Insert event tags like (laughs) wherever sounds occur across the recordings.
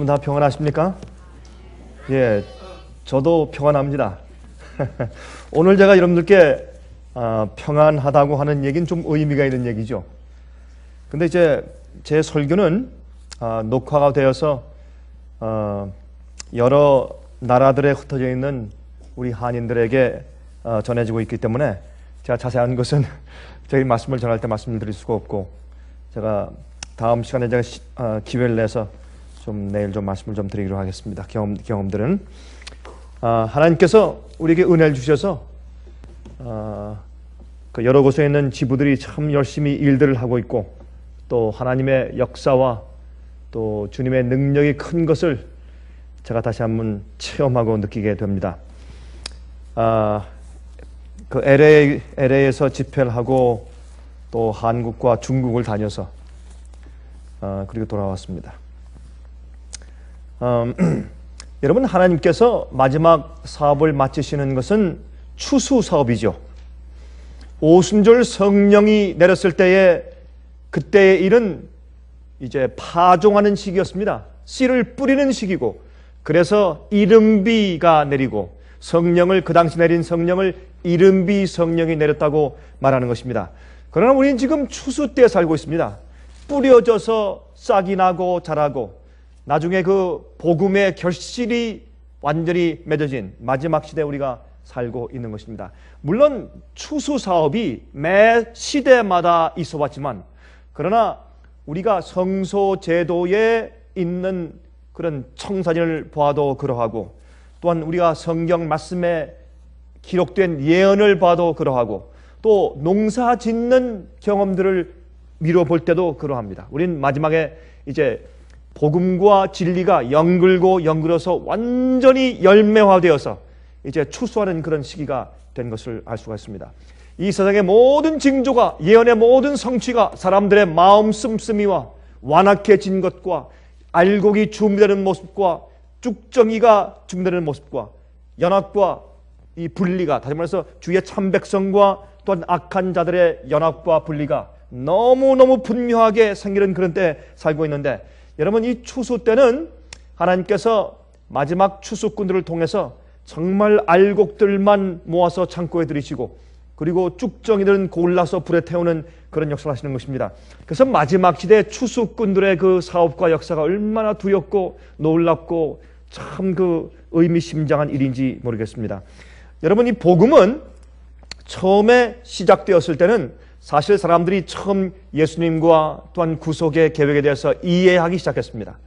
여러분 다 평안하십니까? 예, 저도 평안합니다. (laughs) 오늘 제가 여러분들께 어, 평안하다고 하는 얘기는 좀 의미가 있는 얘기죠. 근데 이제 제 설교는 어, 녹화가 되어서 어, 여러 나라들에 흩어져 있는 우리 한인들에게 전해지고 있기 때문에 제가 자세한 것은 (laughs) 저희 말씀을 전할 때말씀 드릴 수가 없고 제가 다음 시간에 제가 시, 기회를 내서 좀 내일 좀 말씀을 좀 드리기로 하겠습니다. 경험, 경험들은. 아, 하나님께서 우리에게 은혜를 주셔서 아, 그 여러 곳에 있는 지부들이 참 열심히 일들을 하고 있고 또 하나님의 역사와 또 주님의 능력이 큰 것을 제가 다시 한번 체험하고 느끼게 됩니다. 아, 그 LA, LA에서 집회를 하고 또 한국과 중국을 다녀서 아, 그리고 돌아왔습니다. 음, (clears throat) 여러분 하나님께서 마지막 사업을 마치시는 것은 추수 사업이죠. 오순절 성령이 내렸을 때에 그때의 일은 이제 파종하는 시기였습니다. 씨를 뿌리는 시기고 그래서 이름비가 내리고 성령을 그 당시 내린 성령을 이름비 성령이 내렸다고 말하는 것입니다. 그러나 우리는 지금 추수 때에 살고 있습니다. 뿌려져서 싹이 나고 자라고 나중에 그 복음의 결실이 완전히 맺어진 마지막 시대 우리가 살고 있는 것입니다. 물론 추수 사업이 매 시대마다 있어 왔지만 그러나 우리가 성소 제도에 있는 그런 청사진을 보아도 그러하고 또한 우리가 성경 말씀에 기록된 예언을 봐도 그러하고 또 농사 짓는 경험들을 미뤄볼 때도 그러합니다. 우린 마지막에 이제 복음과 진리가 연글고 연글어서 완전히 열매화되어서 이제 추수하는 그런 시기가 된 것을 알 수가 있습니다. 이 세상의 모든 징조가 예언의 모든 성취가 사람들의 마음 씀씀이와 완악해진 것과 알곡이 준비되는 모습과 쭉정이가 준비되는 모습과 연합과 이 분리가 다시 말해서 주의 참백성과 또한 악한 자들의 연합과 분리가 너무너무 분명하게 생기는 그런 때 살고 있는데 여러분 이 추수 때는 하나님께서 마지막 추수꾼들을 통해서 정말 알곡들만 모아서 창고에 들이시고 그리고 쭉정이들은 골라서 불에 태우는 그런 역사를 하시는 것입니다. 그래서 마지막 시대 추수꾼들의 그 사업과 역사가 얼마나 두렵고 놀랍고 참 그 의미심장한 일인지 모르겠습니다. 여러분 이 복음은 처음에 시작되었을 때는 사실 사람들이 처음 예수님과 또한 구속의 계획에 대해서 이해하기 시작했습니다.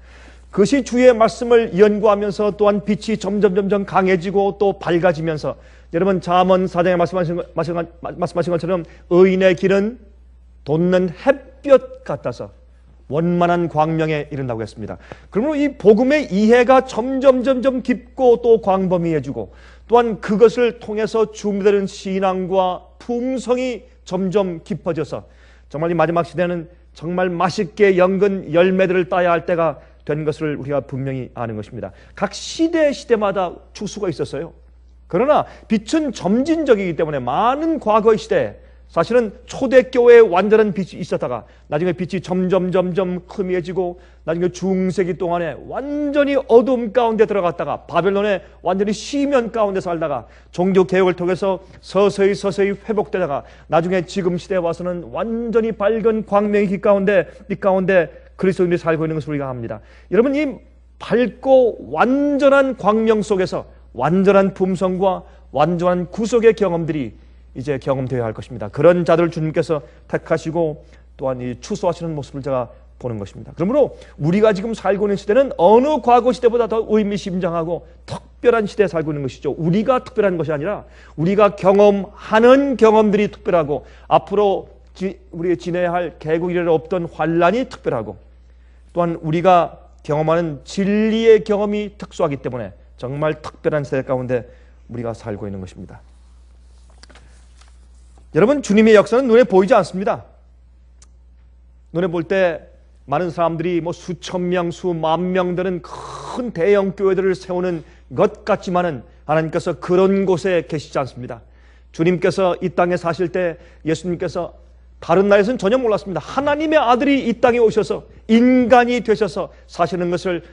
그것이 주의 말씀을 연구하면서 또한 빛이 점점 점점 강해지고 또 밝아지면서 여러분 자언 사장에 말씀하신, 말씀하신 것처럼 의인의 길은 돋는 햇볕 같아서 원만한 광명에 이른다고 했습니다. 그러므로 이 복음의 이해가 점점 점점 깊고 또 광범위해지고 또한 그것을 통해서 준비되는 신앙과 품성이 점점 깊어져서 정말 이 마지막 시대는 정말 맛있게 연근 열매들을 따야 할 때가 된 것을 우리가 분명히 아는 것입니다. 각 시대 시대마다 추수가 있었어요. 그러나 빛은 점진적이기 때문에 많은 과거의 시대, 사실은 초대교회에 완전한 빛이 있었다가 나중에 빛이 점점 점점 흐미해지고 나중에 중세기 동안에 완전히 어둠 가운데 들어갔다가 바벨론에 완전히 시면 가운데 살다가 종교 개혁을 통해서 서서히 서서히 회복되다가 나중에 지금 시대에 와서는 완전히 밝은 광명의 빛 가운데 빛 가운데 그리스도인들이 살고 있는 것을 우리가 합니다. 여러분 이 밝고 완전한 광명 속에서 완전한 품성과 완전한 구속의 경험들이 이제 경험되어야 할 것입니다. 그런 자들을 주님께서 택하시고 또한 이 추수하시는 모습을 제가 보는 것입니다. 그러므로 우리가 지금 살고 있는 시대는 어느 과거 시대보다 더 의미심장하고 특별한 시대에 살고 있는 것이죠. 우리가 특별한 것이 아니라 우리가 경험하는 경험들이 특별하고 앞으로 지, 우리가 지내야 할 개국 이래 없던 환란이 특별하고 또한 우리가 경험하는 진리의 경험이 특수하기 때문에 정말 특별한 시대 가운데 우리가 살고 있는 것입니다. 여러분 주님의 역사는 눈에 보이지 않습니다. 눈에 볼 때 많은 사람들이 뭐 수천 명, 수만 명 되는 큰 대형 교회들을 세우는 것 같지만은 하나님께서 그런 곳에 계시지 않습니다. 주님께서 이 땅에 사실 때 예수님께서 다른 나라에서는 전혀 몰랐습니다. 하나님의 아들이 이 땅에 오셔서 인간이 되셔서 사시는 것을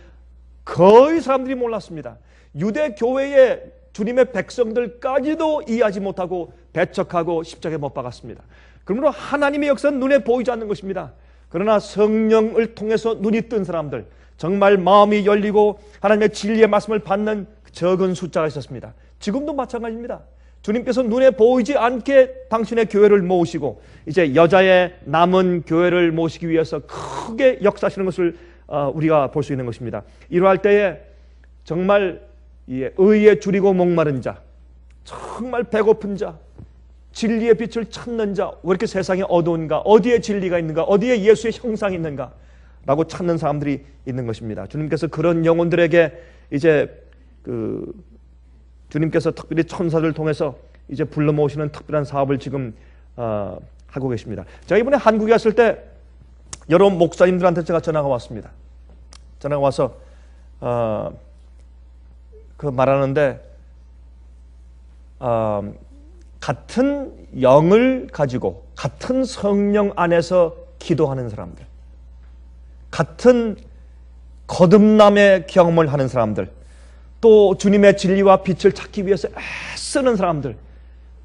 거의 사람들이 몰랐습니다. 유대 교회의 주님의 백성들까지도 이해하지 못하고 배척하고 십자가에 못 박았습니다. 그러므로 하나님의 역사는 눈에 보이지 않는 것입니다. 그러나 성령을 통해서 눈이 뜬 사람들, 정말 마음이 열리고 하나님의 진리의 말씀을 받는 그 적은 숫자가 있었습니다. 지금도 마찬가지입니다. 주님께서 눈에 보이지 않게 당신의 교회를 모으시고 이제 여자의 남은 교회를 모시기 위해서 크게 역사하시는 것을 어, 우리가 볼 수 있는 것입니다. 이러할 때에 정말 의에 줄이고 목마른 자, 정말 배고픈 자, 진리의 빛을 찾는 자, 왜 이렇게 세상이 어두운가, 어디에 진리가 있는가, 어디에 예수의 형상이 있는가, 라고 찾는 사람들이 있는 것입니다. 주님께서 그런 영혼들에게 이제 그 주님께서 특별히 천사를 통해서 이제 불러 모으시는 특별한 사업을 지금 어, 하고 계십니다. 제가 이번에 한국에 왔을 때 여러 목사님들한테 제가 전화가 왔습니다. 전화가 와서 어, 그 말하는데 어, 같은 영을 가지고 같은 성령 안에서 기도하는 사람들, 같은 거듭남의 경험을 하는 사람들, 또 주님의 진리와 빛을 찾기 위해서 애쓰는 사람들,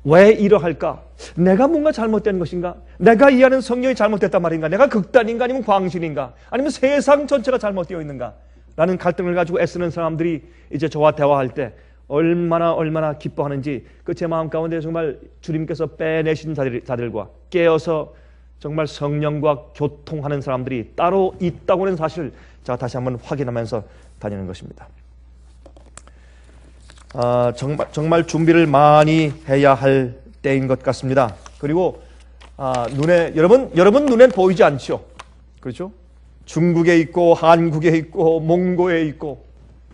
왜 이러할까? 내가 뭔가 잘못된 것인가? 내가 이해하는 성령이 잘못됐단 말인가? 내가 극단인가? 아니면 광신인가? 아니면 세상 전체가 잘못되어 있는가? 라는 갈등을 가지고 애쓰는 사람들이 이제 저와 대화할 때 얼마나 얼마나 기뻐하는지 그 제 마음 가운데 정말 주님께서 빼내신 자들과 깨어서 정말 성령과 교통하는 사람들이 따로 있다고는 사실 제가 다시 한번 확인하면서 다니는 것입니다. 아, 정말, 정말 준비를 많이 해야 할 때인 것 같습니다. 그리고 아, 눈에 여러분 여러분 눈엔 보이지 않죠, 그렇죠? 중국에 있고 한국에 있고 몽고에 있고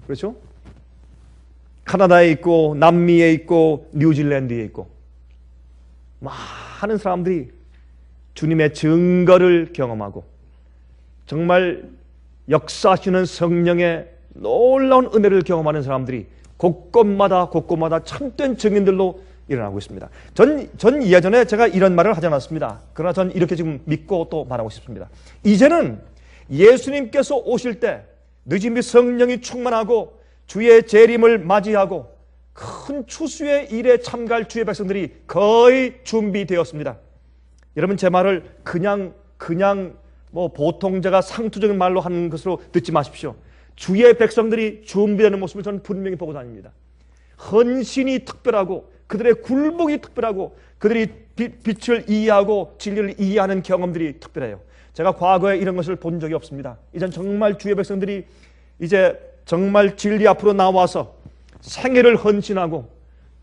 그렇죠? 카나다에 있고 남미에 있고 뉴질랜드에 있고 많은 사람들이 주님의 증거를 경험하고 정말 역사하시는 성령의 놀라운 은혜를 경험하는 사람들이 곳곳마다 곳곳마다 참된 증인들로 일어나고 있습니다. 전, 전 예전에 제가 이런 말을 하지 않았습니다. 그러나 전 이렇게 지금 믿고 또 말하고 싶습니다. 이제는 예수님께서 오실 때 늦은 비 성령이 충만하고 주의 재림을 맞이하고 큰 추수의 일에 참가할 주의 백성들이 거의 준비되었습니다. 여러분 제 말을 그냥 그냥 뭐 보통 자가 상투적인 말로 하는 것으로 듣지 마십시오. 주의 백성들이 준비되는 모습을 저는 분명히 보고 다닙니다. 헌신이 특별하고 그들의 굴복이 특별하고 그들이 빛을 이해하고 진리를 이해하는 경험들이 특별해요. 제가 과거에 이런 것을 본 적이 없습니다. 이젠 정말 주의 백성들이 이제 정말 진리 앞으로 나와서 생애를 헌신하고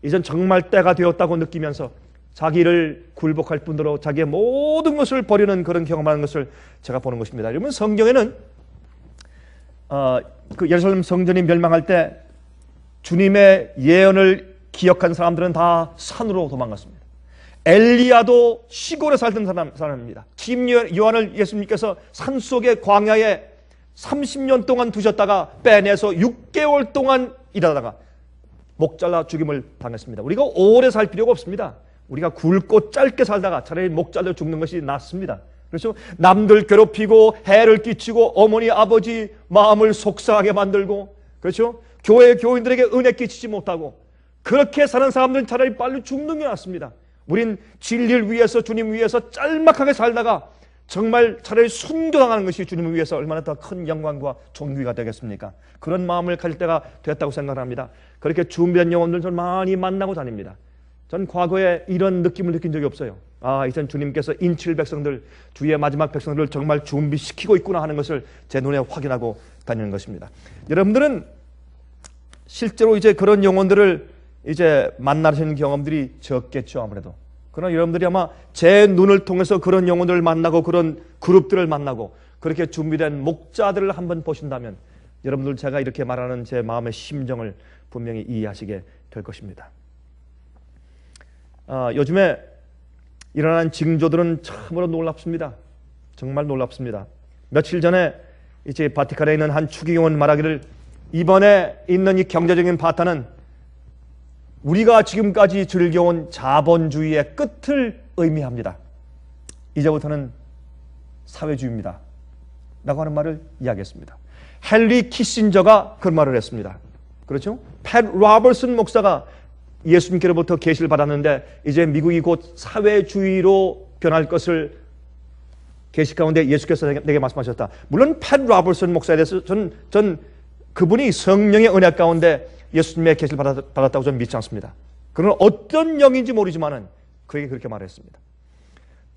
이젠 정말 때가 되었다고 느끼면서 자기를 굴복할 뿐더러 자기의 모든 것을 버리는 그런 경험하는 것을 제가 보는 것입니다. 여러분 성경에는 어, 그 예루살렘 성전이 멸망할 때 주님의 예언을 기억한 사람들은 다 산으로 도망갔습니다. 엘리야도 시골에 살던 사람, 사람입니다. 김요한을 예수님께서 산속의 광야에 30년 동안 두셨다가 빼내서 6개월 동안 일하다가 목 잘라 죽임을 당했습니다. 우리가 오래 살 필요가 없습니다. 우리가 굵고 짧게 살다가 차라리 목잘라 죽는 것이 낫습니다. 그렇죠? 남들 괴롭히고 해를 끼치고 어머니 아버지 마음을 속상하게 만들고 그렇죠? 교회 교인들에게 은혜 끼치지 못하고 그렇게 사는 사람들은 차라리 빨리 죽는 게 낫습니다. 우린 진리를 위해서 주님 위해서 짤막하게 살다가 정말 차라리 순교당하는 것이 주님을 위해서 얼마나 더 큰 영광과 존귀가 되겠습니까? 그런 마음을 가질 때가 됐다고 생각합니다. 그렇게 준비한 영혼들 을 많이 만나고 다닙니다. 전 과거에 이런 느낌을 느낀 적이 없어요. 아, 이젠 주님께서 인칠 백성들, 주의 마지막 백성들을 정말 준비시키고 있구나 하는 것을 제 눈에 확인하고 다니는 것입니다. 여러분들은 실제로 이제 그런 영혼들을 이제 만나시는 경험들이 적겠죠, 아무래도. 그러나 여러분들이 아마 제 눈을 통해서 그런 영혼들을 만나고 그런 그룹들을 만나고 그렇게 준비된 목자들을 한번 보신다면 여러분들 제가 이렇게 말하는 제 마음의 심정을 분명히 이해하시게 될 것입니다. 아, 요즘에 일어난 징조들은 참으로 놀랍습니다. 정말 놀랍습니다. 며칠 전에 이제 바티칸에 있는 한 추기경은 말하기를 이번에 있는 이 경제적인 바타는 우리가 지금까지 즐겨온 자본주의의 끝을 의미합니다. 이제부터는 사회주의입니다. 라고 하는 말을 이야기했습니다. 헨리 키신저가 그런 말을 했습니다. 그렇죠? 팻 로버슨 목사가 예수님께로부터 계시를 받았는데 이제 미국이 곧 사회주의로 변할 것을 계시 가운데 예수께서 내게, 말씀하셨다. 물론 팻 로버슨 목사에 대해서 전, 전 그분이 성령의 은혜 가운데 예수님의 계시를 받았다고 저는 믿지 않습니다. 그는 어떤 영인지 모르지만은 그에게 그렇게 말했습니다.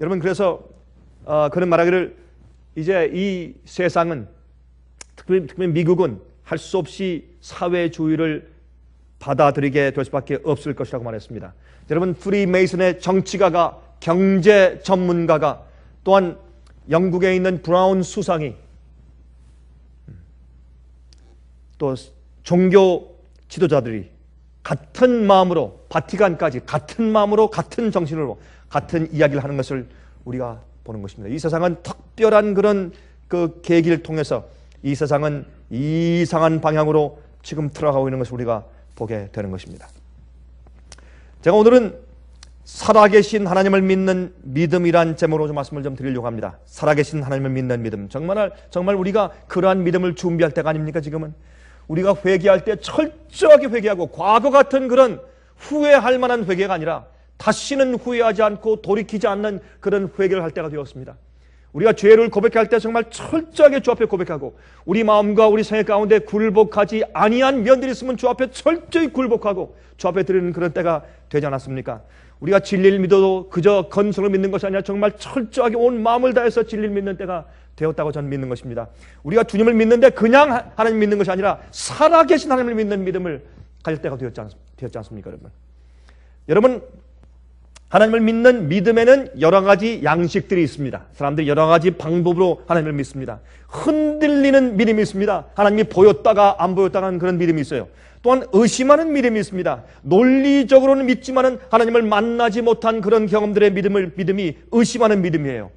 여러분 그래서 어, 그는 말하기를 이제 이 세상은 특히 특별히 미국은 할 수 없이 사회주의를 받아들이게 될 수밖에 없을 것이라고 말했습니다. 여러분 프리메이슨의 정치가가 경제 전문가가 또한 영국에 있는 브라운 수상이 음, 또 종교 지도자들이 같은 마음으로 바티간까지 같은 마음으로 같은 정신으로 같은 이야기를 하는 것을 우리가 보는 것입니다. 이 세상은 특별한 그런 그 계기를 통해서 이 세상은 이상한 방향으로 지금 들어가고 있는 것을 우리가 보게 되는 것입니다. 제가 오늘은 살아계신 하나님을 믿는 믿음이란 제목으로 좀 말씀을 좀 드리려고 합니다. 살아계신 하나님을 믿는 믿음. 정말, 정말 우리가 그러한 믿음을 준비할 때가 아닙니까, 지금은? 우리가 회개할 때 철저하게 회개하고 과거 같은 그런 후회할 만한 회개가 아니라 다시는 후회하지 않고 돌이키지 않는 그런 회개를 할 때가 되었습니다. 우리가 죄를 고백할 때 정말 철저하게 주 앞에 고백하고 우리 마음과 우리 생애 가운데 굴복하지 아니한 면들이 있으면 주 앞에 철저히 굴복하고 주 앞에 드리는 그런 때가 되지 않았습니까? 우리가 진리를 믿어도 그저 건성을 믿는 것이 아니라 정말 철저하게 온 마음을 다해서 진리를 믿는 때가 되었다고 저는 믿는 것입니다. 우리가 주님을 믿는데 그냥 하나님 믿는 것이 아니라 살아계신 하나님을 믿는 믿음을 가질 때가 되었지, 않, 되었지 않습니까, 여러분? 여러분, 하나님을 믿는 믿음에는 여러 가지 양식들이 있습니다. 사람들이 여러 가지 방법으로 하나님을 믿습니다. 흔들리는 믿음이 있습니다. 하나님이 보였다가 안 보였다가 하는 그런 믿음이 있어요. 또한 의심하는 믿음이 있습니다. 논리적으로는 믿지만은 하나님을 만나지 못한 그런 경험들의 믿음을 믿음이 의심하는 믿음이에요.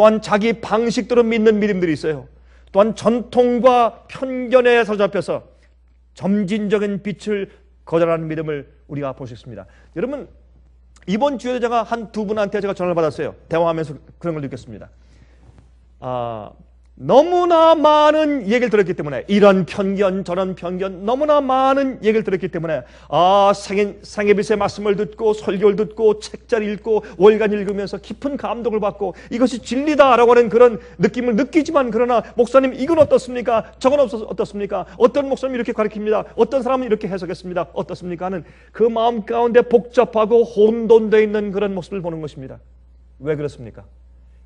또한 자기 방식대로 믿는 믿음들이 있어요. 또한 전통과 편견에 사로잡혀서 점진적인 빛을 거절하는 믿음을 우리가 볼수 있습니다. 여러분 이번 주에 제가 한 두 분한테 제가 전화를 받았어요. 대화하면서 그런 걸 느꼈습니다. 아, 너무나 많은 얘기를 들었기 때문에 이런 편견 저런 편견 너무나 많은 얘기를 들었기 때문에 아 상인, 상해빛의 말씀을 듣고 설교를 듣고 책자를 읽고 월간 읽으면서 깊은 감동을 받고 이것이 진리다라고 하는 그런 느낌을 느끼지만 그러나 목사님 이건 어떻습니까? 저건 없 어떻습니까? 서어 어떤 목사님이 이렇게 가르칩니다. 어떤 사람은 이렇게 해석했습니다. 어떻습니까? 하는 그 마음 가운데 복잡하고 혼돈되어 있는 그런 모습을 보는 것입니다. 왜 그렇습니까?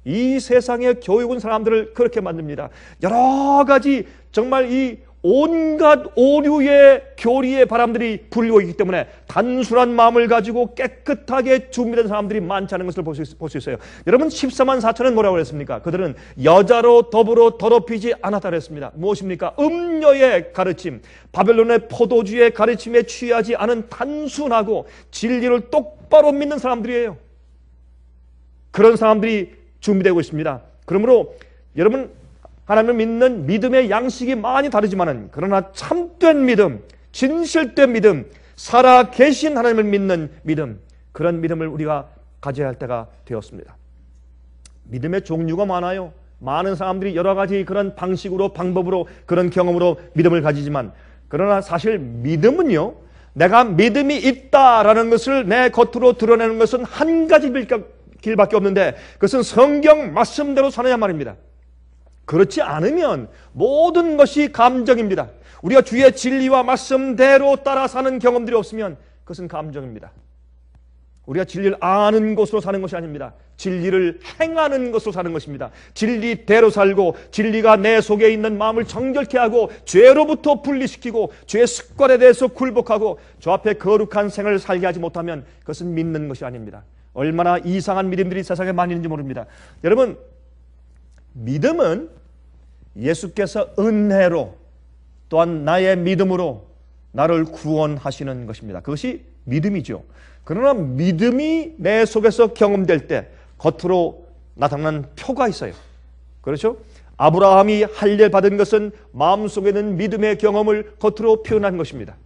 이 세상의 교육은 사람들을 그렇게 만듭니다. 여러 가지 정말 이 온갖 오류의 교리의 바람들이 불리고 있기 때문에 단순한 마음을 가지고 깨끗하게 준비된 사람들이 많지 않은 것을 볼 수 있어요. 여러분 14만 4천은 뭐라고 그랬습니까? 그들은 여자로 더불어 더럽히지 않았다 그랬습니다. 무엇입니까? 음녀의 가르침, 바벨론의 포도주의 가르침에 취하지 않은 단순하고 진리를 똑바로 믿는 사람들이에요. 그런 사람들이 준비되고 있습니다. 그러므로 여러분 하나님을 믿는 믿음의 양식이 많이 다르지만은 그러나 참된 믿음, 진실된 믿음, 살아 계신 하나님을 믿는 믿음 그런 믿음을 우리가 가져야 할 때가 되었습니다. 믿음의 종류가 많아요. 많은 사람들이 여러 가지 그런 방식으로 방법으로 그런 경험으로 믿음을 가지지만 그러나 사실 믿음은요. 내가 믿음이 있다라는 것을 내 겉으로 드러내는 것은 한 가지일 길밖에 없는데 그것은 성경 말씀대로 사느냐 말입니다. 그렇지 않으면 모든 것이 감정입니다. 우리가 주의 진리와 말씀대로 따라 사는 경험들이 없으면 그것은 감정입니다. 우리가 진리를 아는 것으로 사는 것이 아닙니다. 진리를 행하는 것으로 사는 것입니다. 진리대로 살고 진리가 내 속에 있는 마음을 정결케 하고 죄로부터 분리시키고 죄 습관에 대해서 굴복하고 저 앞에 거룩한 생을 살게 하지 못하면 그것은 믿는 것이 아닙니다. 얼마나 이상한 믿음들이 세상에 많이 있는지 모릅니다. 여러분, 믿음은 예수께서 은혜로 또한 나의 믿음으로 나를 구원하시는 것입니다. 그것이 믿음이죠. 그러나 믿음이 내 속에서 경험될 때 겉으로 나타나 표가 있어요. 그렇죠? 아브라함이 할례 받은 것은 마음속에는 믿음의 경험을 겉으로 표현한 것입니다.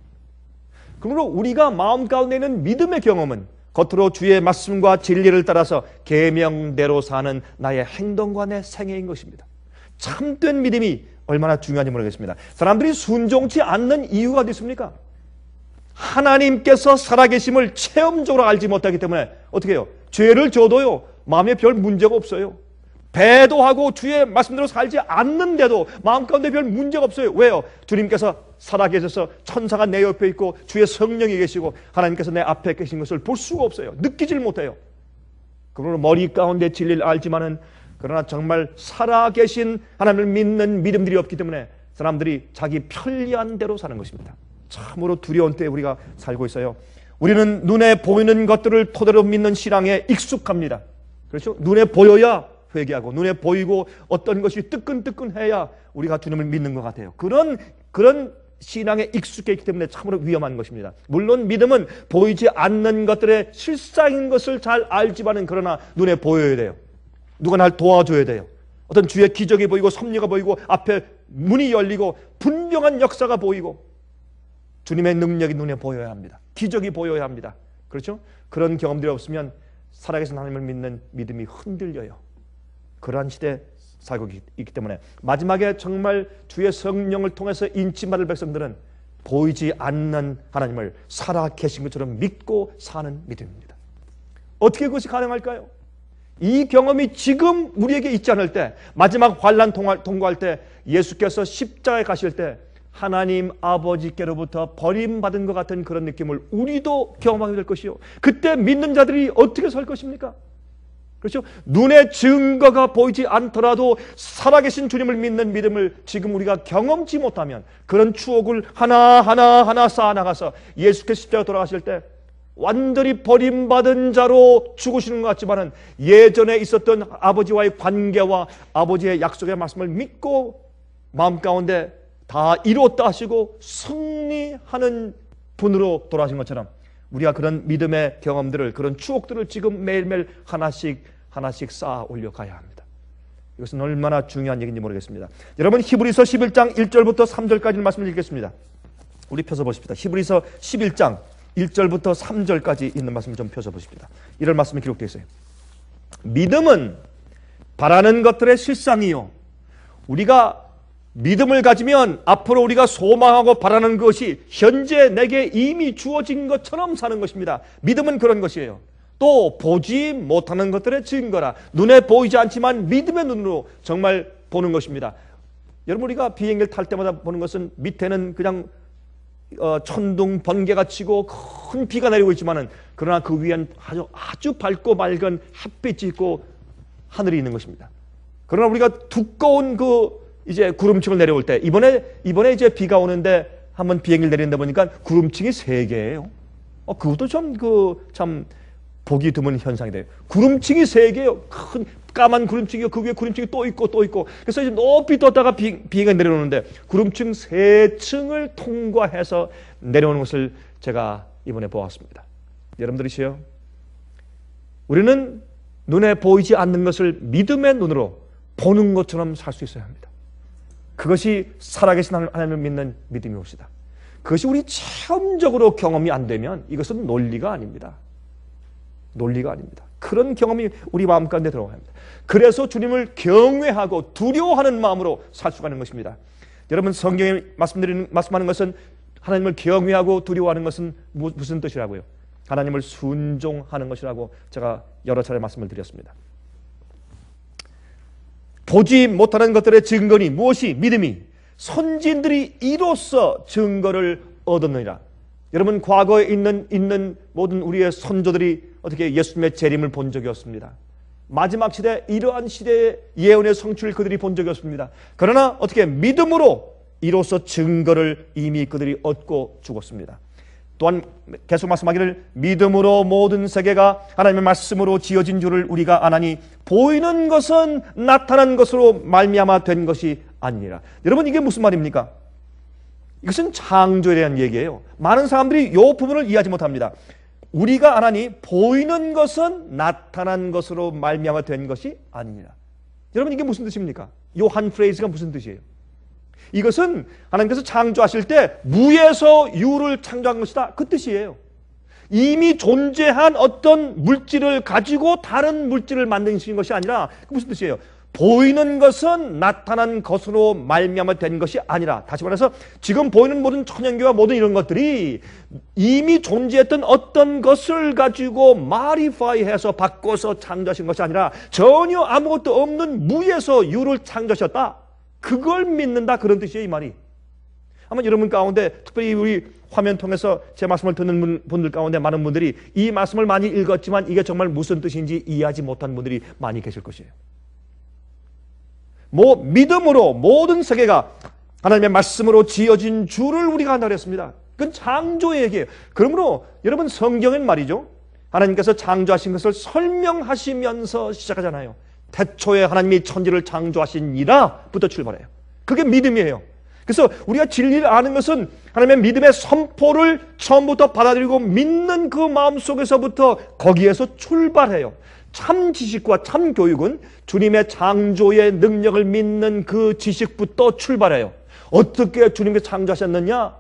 그러므로 우리가 마음 가운데 있는 믿음의 경험은 겉으로 주의 말씀과 진리를 따라서 계명대로 사는 나의 행동관의 생애인 것입니다. 참된 믿음이 얼마나 중요한지 모르겠습니다. 사람들이 순종치 않는 이유가 어디 습니까 하나님께서 살아계심을 체험적으로 알지 못하기 때문에 어떻게 해요? 죄를 줘도요. 마음에 별 문제가 없어요. 배도하고 주의 말씀대로 살지 않는데도 마음 가운데 별 문제가 없어요. 왜요? 주님께서 살아계셔서 천사가 내 옆에 있고 주의 성령이 계시고 하나님께서 내 앞에 계신 것을 볼 수가 없어요. 느끼질 못해요. 그러므로 머리 가운데 진리를 알지만은 그러나 정말 살아계신 하나님을 믿는 믿음들이 없기 때문에 사람들이 자기 편리한 대로 사는 것입니다. 참으로 두려운 때에 우리가 살고 있어요. 우리는 눈에 보이는 것들을 토대로 믿는 신앙에 익숙합니다. 그렇죠? 눈에 보여야 회개하고 눈에 보이고 어떤 것이 뜨끈뜨끈해야 우리가 주님을 믿는 것 같아요. 그런 그런 신앙에 익숙해 있기 때문에 참으로 위험한 것입니다. 물론 믿음은 보이지 않는 것들의 실상인 것을 잘 알지만은 그러나 눈에 보여야 돼요. 누가 날 도와줘야 돼요. 어떤 주의 기적이 보이고 섭리가 보이고 앞에 문이 열리고 분명한 역사가 보이고 주님의 능력이 눈에 보여야 합니다. 기적이 보여야 합니다. 그렇죠? 그런 경험들이 없으면 살아계신 하나님을 믿는 믿음이 흔들려요. 그러한 시대에 살고 있기 때문에 마지막에 정말 주의 성령을 통해서 인침받을 백성들은 보이지 않는 하나님을 살아 계신 것처럼 믿고 사는 믿음입니다. 어떻게 그것이 가능할까요? 이 경험이 지금 우리에게 있지 않을 때 마지막 환란 통과할 때 예수께서 십자가에 가실 때 하나님 아버지께로부터 버림받은 것 같은 그런 느낌을 우리도 경험하게 될 것이요. 그때 믿는 자들이 어떻게 설 것입니까? 그렇죠? 눈에 증거가 보이지 않더라도 살아계신 주님을 믿는 믿음을 지금 우리가 경험치 못하면 그런 추억을 하나하나 하나 쌓아나가서 예수께서 십자가 돌아가실 때 완전히 버림받은 자로 죽으시는 것 같지만은 예전에 있었던 아버지와의 관계와 아버지의 약속의 말씀을 믿고 마음 가운데 다 이뤘다 하시고 승리하는 분으로 돌아가신 것처럼 우리가 그런 믿음의 경험들을 그런 추억들을 지금 매일매일 하나씩 하나씩 쌓아 올려가야 합니다. 이것은 얼마나 중요한 얘기인지 모르겠습니다. 여러분 히브리서 11장 1절부터 3절까지 말씀을 읽겠습니다. 우리 펴서 보십시다. 히브리서 11장 1절부터 3절까지 있는 말씀을 좀 펴서 보십니다. 이런 말씀이 기록되어 있어요. 믿음은 바라는 것들의 실상이요. 우리가 믿음을 가지면 앞으로 우리가 소망하고 바라는 것이 현재 내게 이미 주어진 것처럼 사는 것입니다. 믿음은 그런 것이에요. 또 보지 못하는 것들의 증거라. 눈에 보이지 않지만 믿음의 눈으로 정말 보는 것입니다. 여러분 우리가 비행기를 탈 때마다 보는 것은 밑에는 그냥 어, 천둥 번개가 치고 큰 비가 내리고 있지만은 그러나 그 위엔 아주 아주 밝고 맑은 햇빛이 있고 하늘이 있는 것입니다. 그러나 우리가 두꺼운 그 이제 구름층을 내려올 때 이번에 이번에 이제 비가 오는데 한번 비행기를 내린다 보니까 구름층이 세 개예요. 어, 그것도 좀그참 그, 보기 드문 현상이 돼요. 구름층이 세 개요. 큰 까만 구름층이요. 그 위에 구름층이 또 있고 또 있고. 그래서 이제 높이 떴다가 비, 비행기가 내려오는데 구름층 세 층을 통과해서 내려오는 것을 제가 이번에 보았습니다. 여러분들이시요. 우리는 눈에 보이지 않는 것을 믿음의 눈으로 보는 것처럼 살 수 있어야 합니다. 그것이 살아계신 하나님을 믿는 믿음이 옵시다. 그것이 우리 체험적으로 경험이 안 되면 이것은 논리가 아닙니다. 논리가 아닙니다. 그런 경험이 우리 마음 가운데 들어가야 합니다. 그래서 주님을 경외하고 두려워하는 마음으로 살수가는 것입니다. 여러분 성경에 말씀드리는 말씀하는 것은 하나님을 경외하고 두려워하는 것은 무슨 뜻이라고요? 하나님을 순종하는 것이라고 제가 여러 차례 말씀을 드렸습니다. 보지 못하는 것들의 증거니 무엇이 믿음이 선진들이 이로써 증거를 얻었느니라. 여러분 과거에 있는 있는 모든 우리의 선조들이 어떻게 예수님의 재림을 본 적이 없습니다. 마지막 시대 이러한 시대의 예언의 성취를 그들이 본 적이 없습니다. 그러나 어떻게 믿음으로 이로써 증거를 이미 그들이 얻고 죽었습니다. 또한 계속 말씀하기를 믿음으로 모든 세계가 하나님의 말씀으로 지어진 줄을 우리가 아나니 보이는 것은 나타난 것으로 말미암아 된 것이 아니라 여러분 이게 무슨 말입니까? 이것은 창조에 대한 얘기예요. 많은 사람들이 이 부분을 이해하지 못합니다. 우리가 아나니 보이는 것은 나타난 것으로 말미암아 된 것이 아니라 여러분 이게 무슨 뜻입니까? 이 한 프레이즈가 무슨 뜻이에요? 이것은 하나님께서 창조하실 때 무에서 유를 창조한 것이다. 그 뜻이에요. 이미 존재한 어떤 물질을 가지고 다른 물질을 만드신 것이 아니라 그 무슨 뜻이에요? 보이는 것은 나타난 것으로 말미암아 된 것이 아니라 다시 말해서 지금 보이는 모든 천연기와 모든 이런 것들이 이미 존재했던 어떤 것을 가지고 마리파이해서 바꿔서 창조하신 것이 아니라 전혀 아무것도 없는 무에서 유를 창조하셨다. 그걸 믿는다 그런 뜻이에요 이 말이. 아마 여러분 가운데 특별히 우리 화면 통해서 제 말씀을 듣는 분들 가운데 많은 분들이 이 말씀을 많이 읽었지만 이게 정말 무슨 뜻인지 이해하지 못한 분들이 많이 계실 것이에요. 뭐 믿음으로 모든 세계가 하나님의 말씀으로 지어진 줄을 우리가 한다 그랬습니다. 그건 창조의 얘기예요. 그러므로 여러분 성경은 말이죠. 하나님께서 창조하신 것을 설명하시면서 시작하잖아요. 태초에 하나님이 천지를 창조하신이라부터 출발해요. 그게 믿음이에요. 그래서 우리가 진리를 아는 것은 하나님의 믿음의 선포를 처음부터 받아들이고 믿는 그 마음 속에서부터 거기에서 출발해요. 참 지식과 참 교육은 주님의 창조의 능력을 믿는 그 지식부터 출발해요. 어떻게 주님이 창조하셨느냐?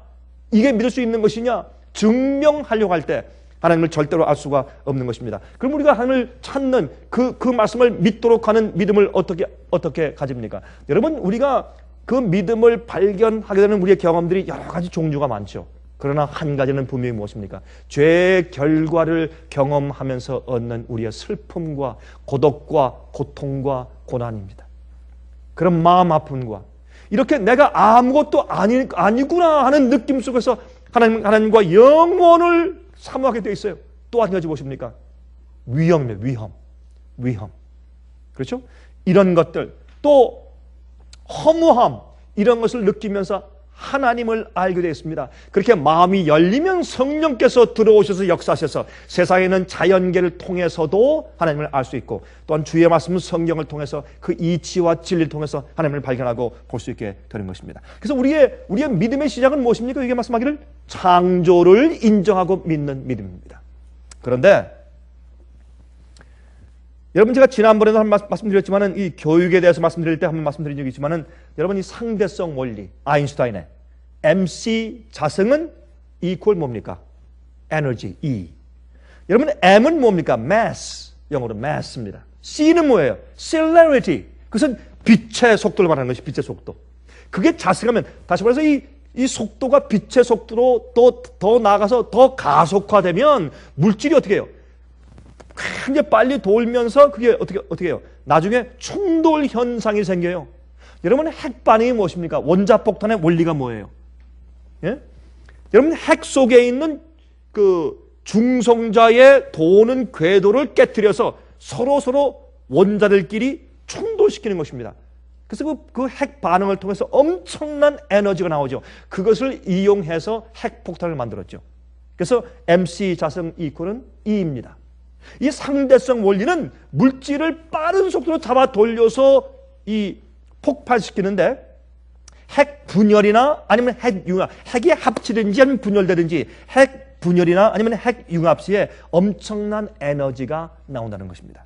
이게 믿을 수 있는 것이냐? 증명하려고 할때 하나님을 절대로 알 수가 없는 것입니다. 그럼 우리가 하나님을 찾는 그, 그 말씀을 믿도록 하는 믿음을 어떻게, 어떻게 가집니까? 여러분, 우리가 그 믿음을 발견하게 되는 우리의 경험들이 여러 가지 종류가 많죠. 그러나 한 가지는 분명히 무엇입니까? 죄의 결과를 경험하면서 얻는 우리의 슬픔과 고독과 고통과 고난입니다. 그런 마음 아픔과 이렇게 내가 아무것도 아니, 아니구나 하는 느낌 속에서 하나님, 하나님과 영원을 사모하게 되어 있어요. 또 한 가지 보십니까 위험입니다. 위험. 위험. 그렇죠? 이런 것들 또 허무함 이런 것을 느끼면서 하나님을 알게 되었습니다. 그렇게 마음이 열리면 성령께서 들어오셔서 역사하셔서 세상에는 자연계를 통해서도 하나님을 알 수 있고 또한 주의 말씀은 성경을 통해서 그 이치와 진리를 통해서 하나님을 발견하고 볼 수 있게 되는 것입니다. 그래서 우리의 우리의 믿음의 시작은 무엇입니까? 이게 말씀하기를 창조를 인정하고 믿는 믿음입니다. 그런데 여러분 제가 지난번에도 한 말씀드렸지만은 이 교육에 대해서 말씀드릴 때 한번 말씀드린 적이 있지만은 여러분 이 상대성 원리 아인슈타인의 MC 자성은 equal 뭡니까? 에너지 E. 여러분 M은 뭡니까? mass 영어로 mass입니다. C는 뭐예요? celerity. 그것은 빛의 속도를 말하는 것이 빛의 속도. 그게 자성하면 다시 말해서 이 이 속도가 빛의 속도로 또 더 나아가서 더 가속화되면 물질이 어떻게 해요? 크게 빨리 돌면서 그게 어떻게, 어떻게 해요? 나중에 충돌 현상이 생겨요. 여러분, 핵반응이 무엇입니까? 원자폭탄의 원리가 뭐예요? 예? 여러분, 핵 속에 있는 그 중성자의 도는 궤도를 깨뜨려서 서로 서로 원자들끼리 충돌시키는 것입니다. 그래서 그핵 그 반응을 통해서 엄청난 에너지가 나오죠. 그것을 이용해서 핵폭탄을 만들었죠. 그래서 MC 자성 이퀄은 e E입니다. 이 상대성 원리는 물질을 빠른 속도로 잡아 돌려서 이 폭발시키는데 핵 분열이나 아니면 핵 융합, 핵이 합치든지 아니면 분열되든지 핵 분열이나 아니면 핵 융합 시에 엄청난 에너지가 나온다는 것입니다.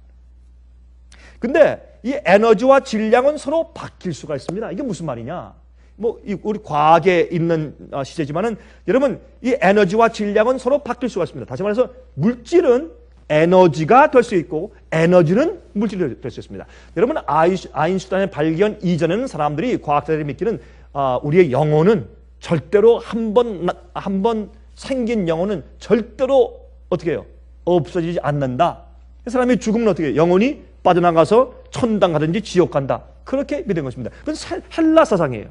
근데 이 에너지와 질량은 서로 바뀔 수가 있습니다. 이게 무슨 말이냐? 뭐 우리 과학에 있는 어, 시제지만은 여러분 이 에너지와 질량은 서로 바뀔 수가 있습니다. 다시 말해서 물질은 에너지가 될 수 있고 에너지는 물질이 될 수 있습니다. 여러분 아인슈타인의 발견 이전에는 사람들이 과학자들이 믿기는 아, 우리의 영혼은 절대로 한 번 한 번 생긴 영혼은 절대로 어떻게 해요? 없어지지 않는다. 사람이 죽으면 어떻게 해요? 영혼이 빠져나가서 천당 가든지 지옥 간다. 그렇게 믿은 것입니다. 그건 헬라 사상이에요.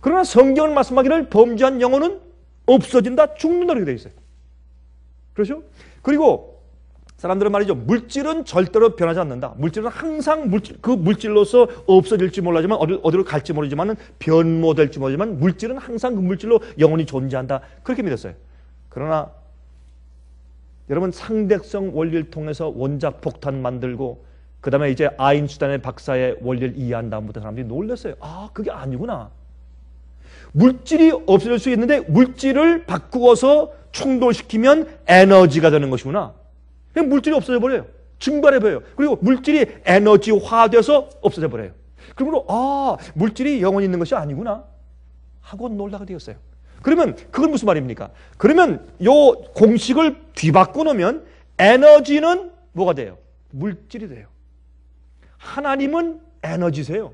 그러나 성경을 말씀하기를 범죄한 영혼은 없어진다, 죽는다 이렇게 되어 있어요. 그렇죠? 그리고 사람들은 말이죠. 물질은 절대로 변하지 않는다. 물질은 항상 물질, 그 물질로서 없어질지 몰라지만 어디, 어디로 갈지 모르지만 변모될지 모르지만 물질은 항상 그 물질로 영원히 존재한다. 그렇게 믿었어요. 그러나 여러분 상대성 원리를 통해서 원자 폭탄 만들고 그 다음에 이제 아인슈타인의 박사의 원리를 이해한 다음부터 사람들이 놀랐어요. 아 그게 아니구나. 물질이 없어질 수 있는데 물질을 바꾸어서 충돌시키면 에너지가 되는 것이구나. 그냥 물질이 없어져 버려요. 증발해 버려요. 그리고 물질이 에너지화돼서 없어져 버려요. 그러므로 아 물질이 영원히 있는 것이 아니구나 하고 놀라게 되었어요. 그러면 그건 무슨 말입니까? 그러면 요 공식을 뒤바꿔 놓으면 에너지는 뭐가 돼요? 물질이 돼요. 하나님은 에너지세요.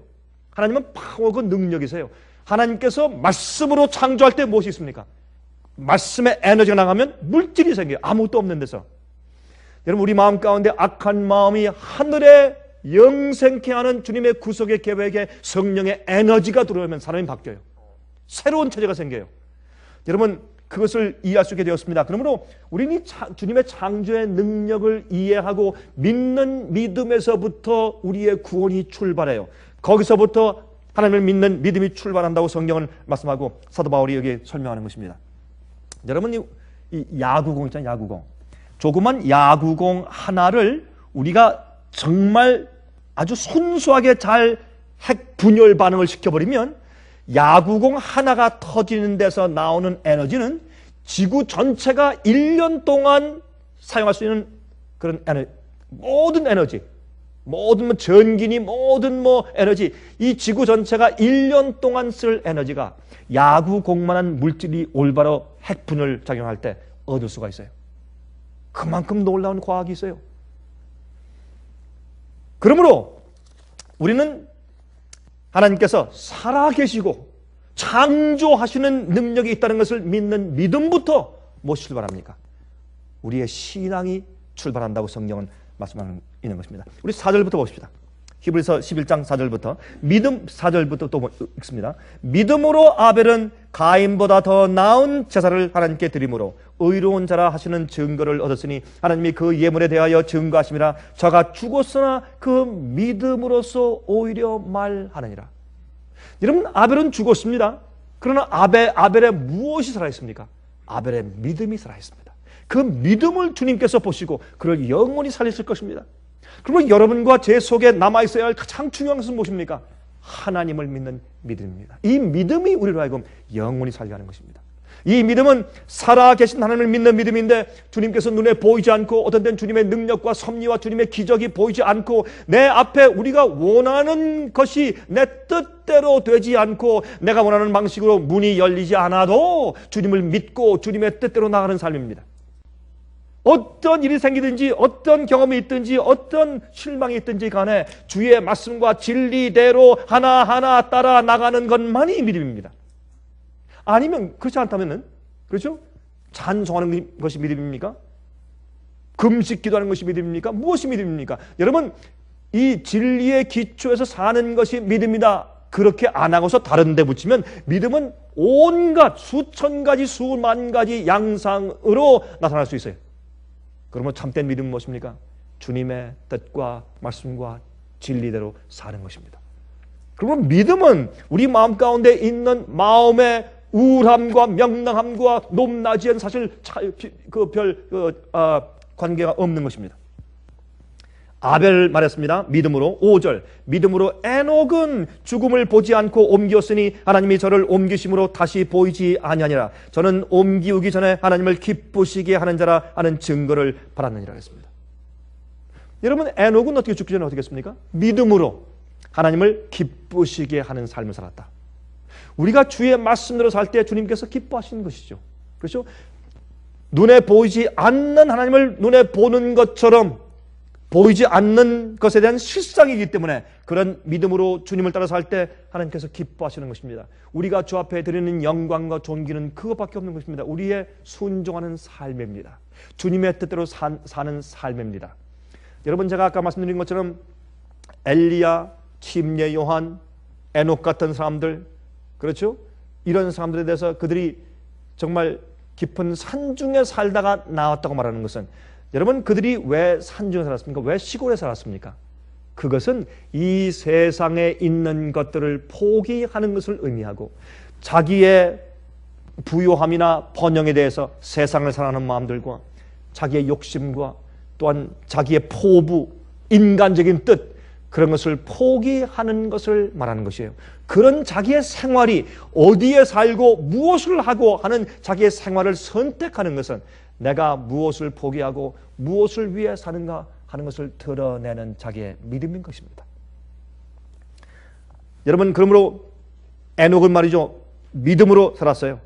하나님은 파워고 능력이세요. 하나님께서 말씀으로 창조할 때 무엇이 있습니까? 말씀의 에너지가 나가면 물질이 생겨요. 아무것도 없는 데서. 여러분 우리 마음 가운데 악한 마음이 하늘에 영생케 하는 주님의 구속의 계획에 성령의 에너지가 들어오면 사람이 바뀌어요. 새로운 체제가 생겨요. 여러분 그것을 이해할 수 있게 되었습니다. 그러므로 우리는 주님의 창조의 능력을 이해하고 믿는 믿음에서부터 우리의 구원이 출발해요. 거기서부터 하나님을 믿는 믿음이 출발한다고 성경을 말씀하고 사도 바울이 여기 설명하는 것입니다. 여러분 이 야구공 있잖아요. 야구공. 조그만 야구공 하나를 우리가 정말 아주 순수하게잘 핵 분열 반응을 시켜버리면 야구공 하나가 터지는 데서 나오는 에너지는 지구 전체가 1년 동안 사용할 수 있는 그런 에너지, 모든 에너지, 모든 뭐 전기니 모든 뭐 에너지, 이 지구 전체가 1년 동안 쓸 에너지가 야구공만한 물질이 올바로 핵분열 작용할 때 얻을 수가 있어요. 그만큼 놀라운 과학이 있어요. 그러므로 우리는 하나님께서 살아계시고 창조하시는 능력이 있다는 것을 믿는 믿음부터 무엇이 출발합니까? 우리의 신앙이 출발한다고 성경은 말씀하는 있는 것입니다. 우리 4절부터 봅시다. 히브리서 11장 4절부터 믿음 4절부터 또 뭐 읽습니다. 믿음으로 아벨은 가인보다 더 나은 제사를 하나님께 드림으로 의로운 자라 하시는 증거를 얻었으니 하나님이 그 예물에 대하여 증거하심이라 저가 죽었으나 그 믿음으로서 오히려 말하느니라. 여러분 아벨은 죽었습니다. 그러나 아벨 아벨의 무엇이 살아 있습니까? 아벨의 믿음이 살아 있습니다. 그 믿음을 주님께서 보시고 그를 영원히 살리실 것입니다. 그러면 여러분과 제 속에 남아있어야 할 가장 중요한 것은 무엇입니까? 하나님을 믿는 믿음입니다. 이 믿음이 우리로 하여금 영원히 살게 하는 것입니다. 이 믿음은 살아계신 하나님을 믿는 믿음인데 주님께서 눈에 보이지 않고 어떤 때는 주님의 능력과 섭리와 주님의 기적이 보이지 않고 내 앞에 우리가 원하는 것이 내 뜻대로 되지 않고 내가 원하는 방식으로 문이 열리지 않아도 주님을 믿고 주님의 뜻대로 나가는 삶입니다. 어떤 일이 생기든지 어떤 경험이 있든지 어떤 실망이 있든지 간에 주의 말씀과 진리대로 하나하나 따라 나가는 것만이 믿음입니다. 아니면 그렇지 않다면은 그렇죠? 찬송하는 것이 믿음입니까? 금식 기도하는 것이 믿음입니까? 무엇이 믿음입니까? 여러분 이 진리의 기초에서 사는 것이 믿음이다. 그렇게 안 하고서 다른 데 붙이면 믿음은 온갖 수천 가지 수만 가지 양상으로 나타날 수 있어요. 그러면 참된 믿음은 무엇입니까? 주님의 뜻과 말씀과 진리대로 사는 것입니다. 그러면 믿음은 우리 마음 가운데 있는 마음의 우울함과 명랑함과 높낮이엔 사실 그별 그, 아, 관계가 없는 것입니다. 아벨 말했습니다. 믿음으로 5절. 믿음으로 에녹은 죽음을 보지 않고 옮겼으니 하나님이 저를 옮기심으로 다시 보이지 아니하니라. 저는 옮기우기 전에 하나님을 기쁘시게 하는 자라 하는 증거를 받았느니라 했습니다. 여러분 에녹은 어떻게 죽기 전에 어떻게 했습니까? 믿음으로 하나님을 기쁘시게 하는 삶을 살았다. 우리가 주의 말씀대로 살 때 주님께서 기뻐하시는 것이죠. 그렇죠? 눈에 보이지 않는 하나님을 눈에 보는 것처럼 보이지 않는 것에 대한 실상이기 때문에 그런 믿음으로 주님을 따라서 할 때 하나님께서 기뻐하시는 것입니다. 우리가 주 앞에 드리는 영광과 존귀는 그것밖에 없는 것입니다. 우리의 순종하는 삶입니다. 주님의 뜻대로 산, 사는 삶입니다. 여러분 제가 아까 말씀드린 것처럼 엘리야, 침례 요한, 에녹 같은 사람들 그렇죠? 이런 사람들에 대해서 그들이 정말 깊은 산 중에 살다가 나왔다고 말하는 것은 여러분 그들이 왜 산중에 살았습니까? 왜 시골에 살았습니까? 그것은 이 세상에 있는 것들을 포기하는 것을 의미하고 자기의 부요함이나 번영에 대해서 세상을 사랑하는 마음들과 자기의 욕심과 또한 자기의 포부, 인간적인 뜻 그런 것을 포기하는 것을 말하는 것이에요. 그런 자기의 생활이 어디에 살고 무엇을 하고 하는 자기의 생활을 선택하는 것은 내가 무엇을 포기하고 무엇을 위해 사는가 하는 것을 드러내는 자기의 믿음인 것입니다. 여러분 그러므로 에녹은 말이죠. 믿음으로 살았어요.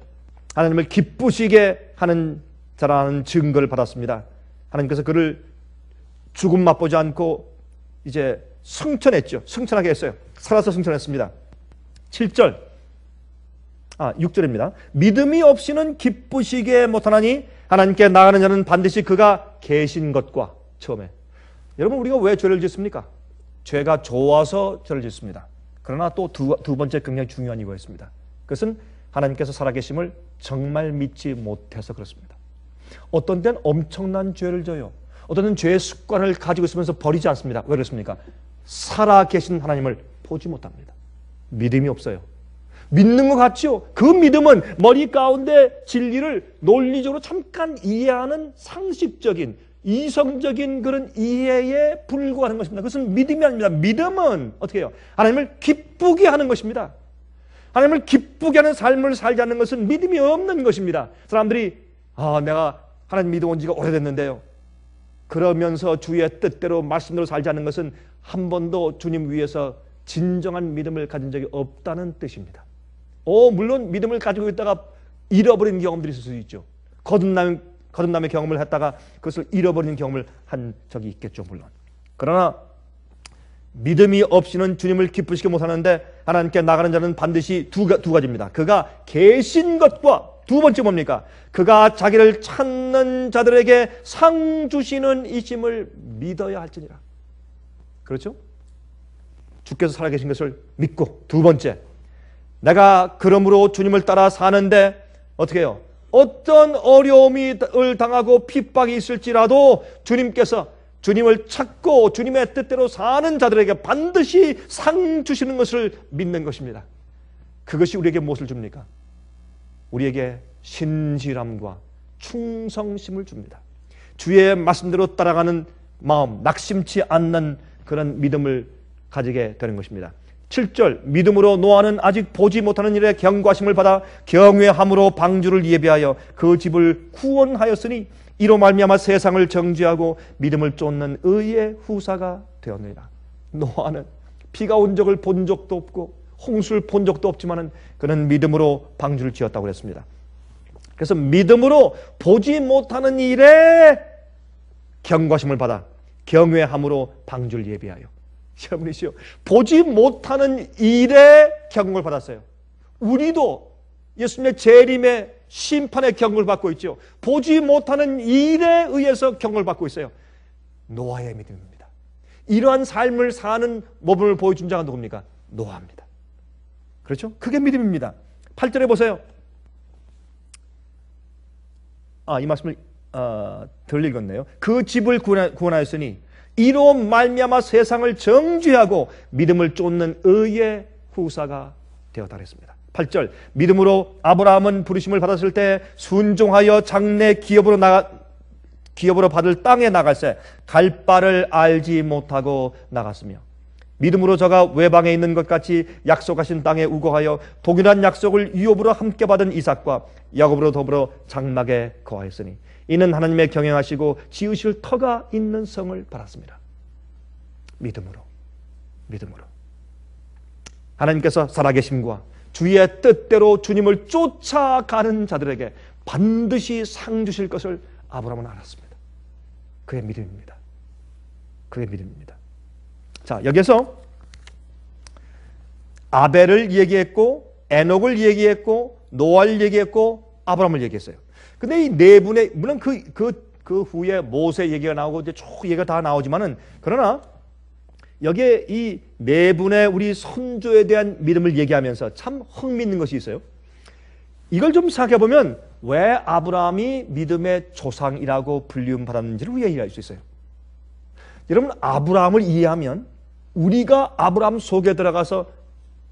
하나님을 기쁘시게 하는 자라는 증거를 받았습니다. 하나님께서 그를 죽음 맛보지 않고 이제 승천했죠. 승천하게 했어요. 살아서 승천했습니다. 7절 아, 6절입니다. 믿음이 없이는 기쁘시게 못하나니 하나님께 나가는 자는 반드시 그가 계신 것과 처음에. 여러분 우리가 왜 죄를 짓습니까? 죄가 좋아서 죄를 짓습니다. 그러나 또 두 두 번째 굉장히 중요한 이유가 있습니다. 그것은 하나님께서 살아계심을 정말 믿지 못해서 그렇습니다. 어떤 때는 엄청난 죄를 져요. 어떤 때는 죄의 습관을 가지고 있으면서 버리지 않습니다. 왜 그렇습니까? 살아계신 하나님을 보지 못합니다. 믿음이 없어요. 믿는 것같죠그 믿음은 머리 가운데 진리를 논리적으로 잠깐 이해하는 상식적인 이성적인 그런 이해에 불과하는 것입니다. 그것은 믿음이 아닙니다. 믿음은 어떻게 해요? 하나님을 기쁘게 하는 것입니다. 하나님을 기쁘게 하는 삶을 살지 않는 것은 믿음이 없는 것입니다. 사람들이 아 내가 하나님 믿어온 지가 오래됐는데요. 그러면서 주의 뜻대로 말씀대로 살지 않는 것은 한 번도 주님 위에서 진정한 믿음을 가진 적이 없다는 뜻입니다. 어, 물론 믿음을 가지고 있다가 잃어버리는 경험들이 있을 수 있죠. 거듭남, 거듭남의 경험을 했다가 그것을 잃어버리는 경험을 한 적이 있겠죠, 물론. 그러나 믿음이 없이는 주님을 기쁘시게 못하는데 하나님께 나가는 자는 반드시 두, 두 가지입니다. 그가 계신 것과 두 번째 뭡니까? 그가 자기를 찾는 자들에게 상 주시는 이심을 믿어야 할지니라. 그렇죠? 주께서 살아계신 것을 믿고 두 번째 내가 그러므로 주님을 따라 사는데 어떻게 해요? 어떤 어려움을 당하고 핍박이 있을지라도 주님께서 주님을 찾고 주님의 뜻대로 사는 자들에게 반드시 상 주시는 것을 믿는 것입니다. 그것이 우리에게 무엇을 줍니까? 우리에게 신실함과 충성심을 줍니다. 주의 말씀대로 따라가는 마음, 낙심치 않는 그런 믿음을 가지게 되는 것입니다. 7절 믿음으로 노아는 아직 보지 못하는 일에 경과심을 받아 경외함으로 방주를 예배하여 그 집을 구원하였으니 이로 말미암아 세상을 정죄하고 믿음을 쫓는 의의 후사가 되었느니라. 노아는 비가 온 적을 본 적도 없고 홍수를 본 적도 없지만은 그는 믿음으로 방주를 지었다고 그랬습니다. 그래서 믿음으로 보지 못하는 일에 경과심을 받아 경외함으로 방주를 예배하여 여러분이시여 보지 못하는 일에 경험을 받았어요. 우리도 예수님의 재림의 심판의 경험을 받고 있죠. 보지 못하는 일에 의해서 경험을 받고 있어요. 노아의 믿음입니다. 이러한 삶을 사는 모범을 보여준 자가 누굽니까? 노아입니다. 그렇죠? 그게 믿음입니다. 8절에 보세요. 아, 이 말씀을 어, 덜 읽었네요. 그 집을 구원하, 였으니 이로 말미암아 세상을 정죄하고 믿음을 쫓는 의의 후사가 되었다 그랬습니다. 8절 믿음으로 아브라함은 부르심을 받았을 때 순종하여 장래 기업으로 나가 기업으로 받을 땅에 나갈새 갈 바를 알지 못하고 나갔으며 믿음으로 저가 외방에 있는 것 같이 약속하신 땅에 우거하여 동일한 약속을 유업으로 함께 받은 이삭과 야곱으로 더불어 장막에 거하였으니 이는 하나님의 경영하시고 지으실 터가 있는 성을 바랐습니다. 믿음으로, 믿음으로. 하나님께서 살아계심과 주의 뜻대로 주님을 쫓아가는 자들에게 반드시 상 주실 것을 아브라함은 알았습니다. 그의 믿음입니다. 그의 믿음입니다. 자, 여기에서 아벨을 얘기했고 에녹을 얘기했고 노아를 얘기했고 아브라함을 얘기했어요. 근데 이 네 분의 물론 그 그, 그 후에 모세 얘기가 나오고 이제 쭉 얘기가 다 나오지만은 그러나 여기에 이 네 분의 우리 선조에 대한 믿음을 얘기하면서 참 흥미있는 것이 있어요. 이걸 좀 생각해 보면 왜 아브라함이 믿음의 조상이라고 불리움 받았는지를 우리가 이해할 수 있어요. 여러분 아브라함을 이해하면 우리가 아브라함 속에 들어가서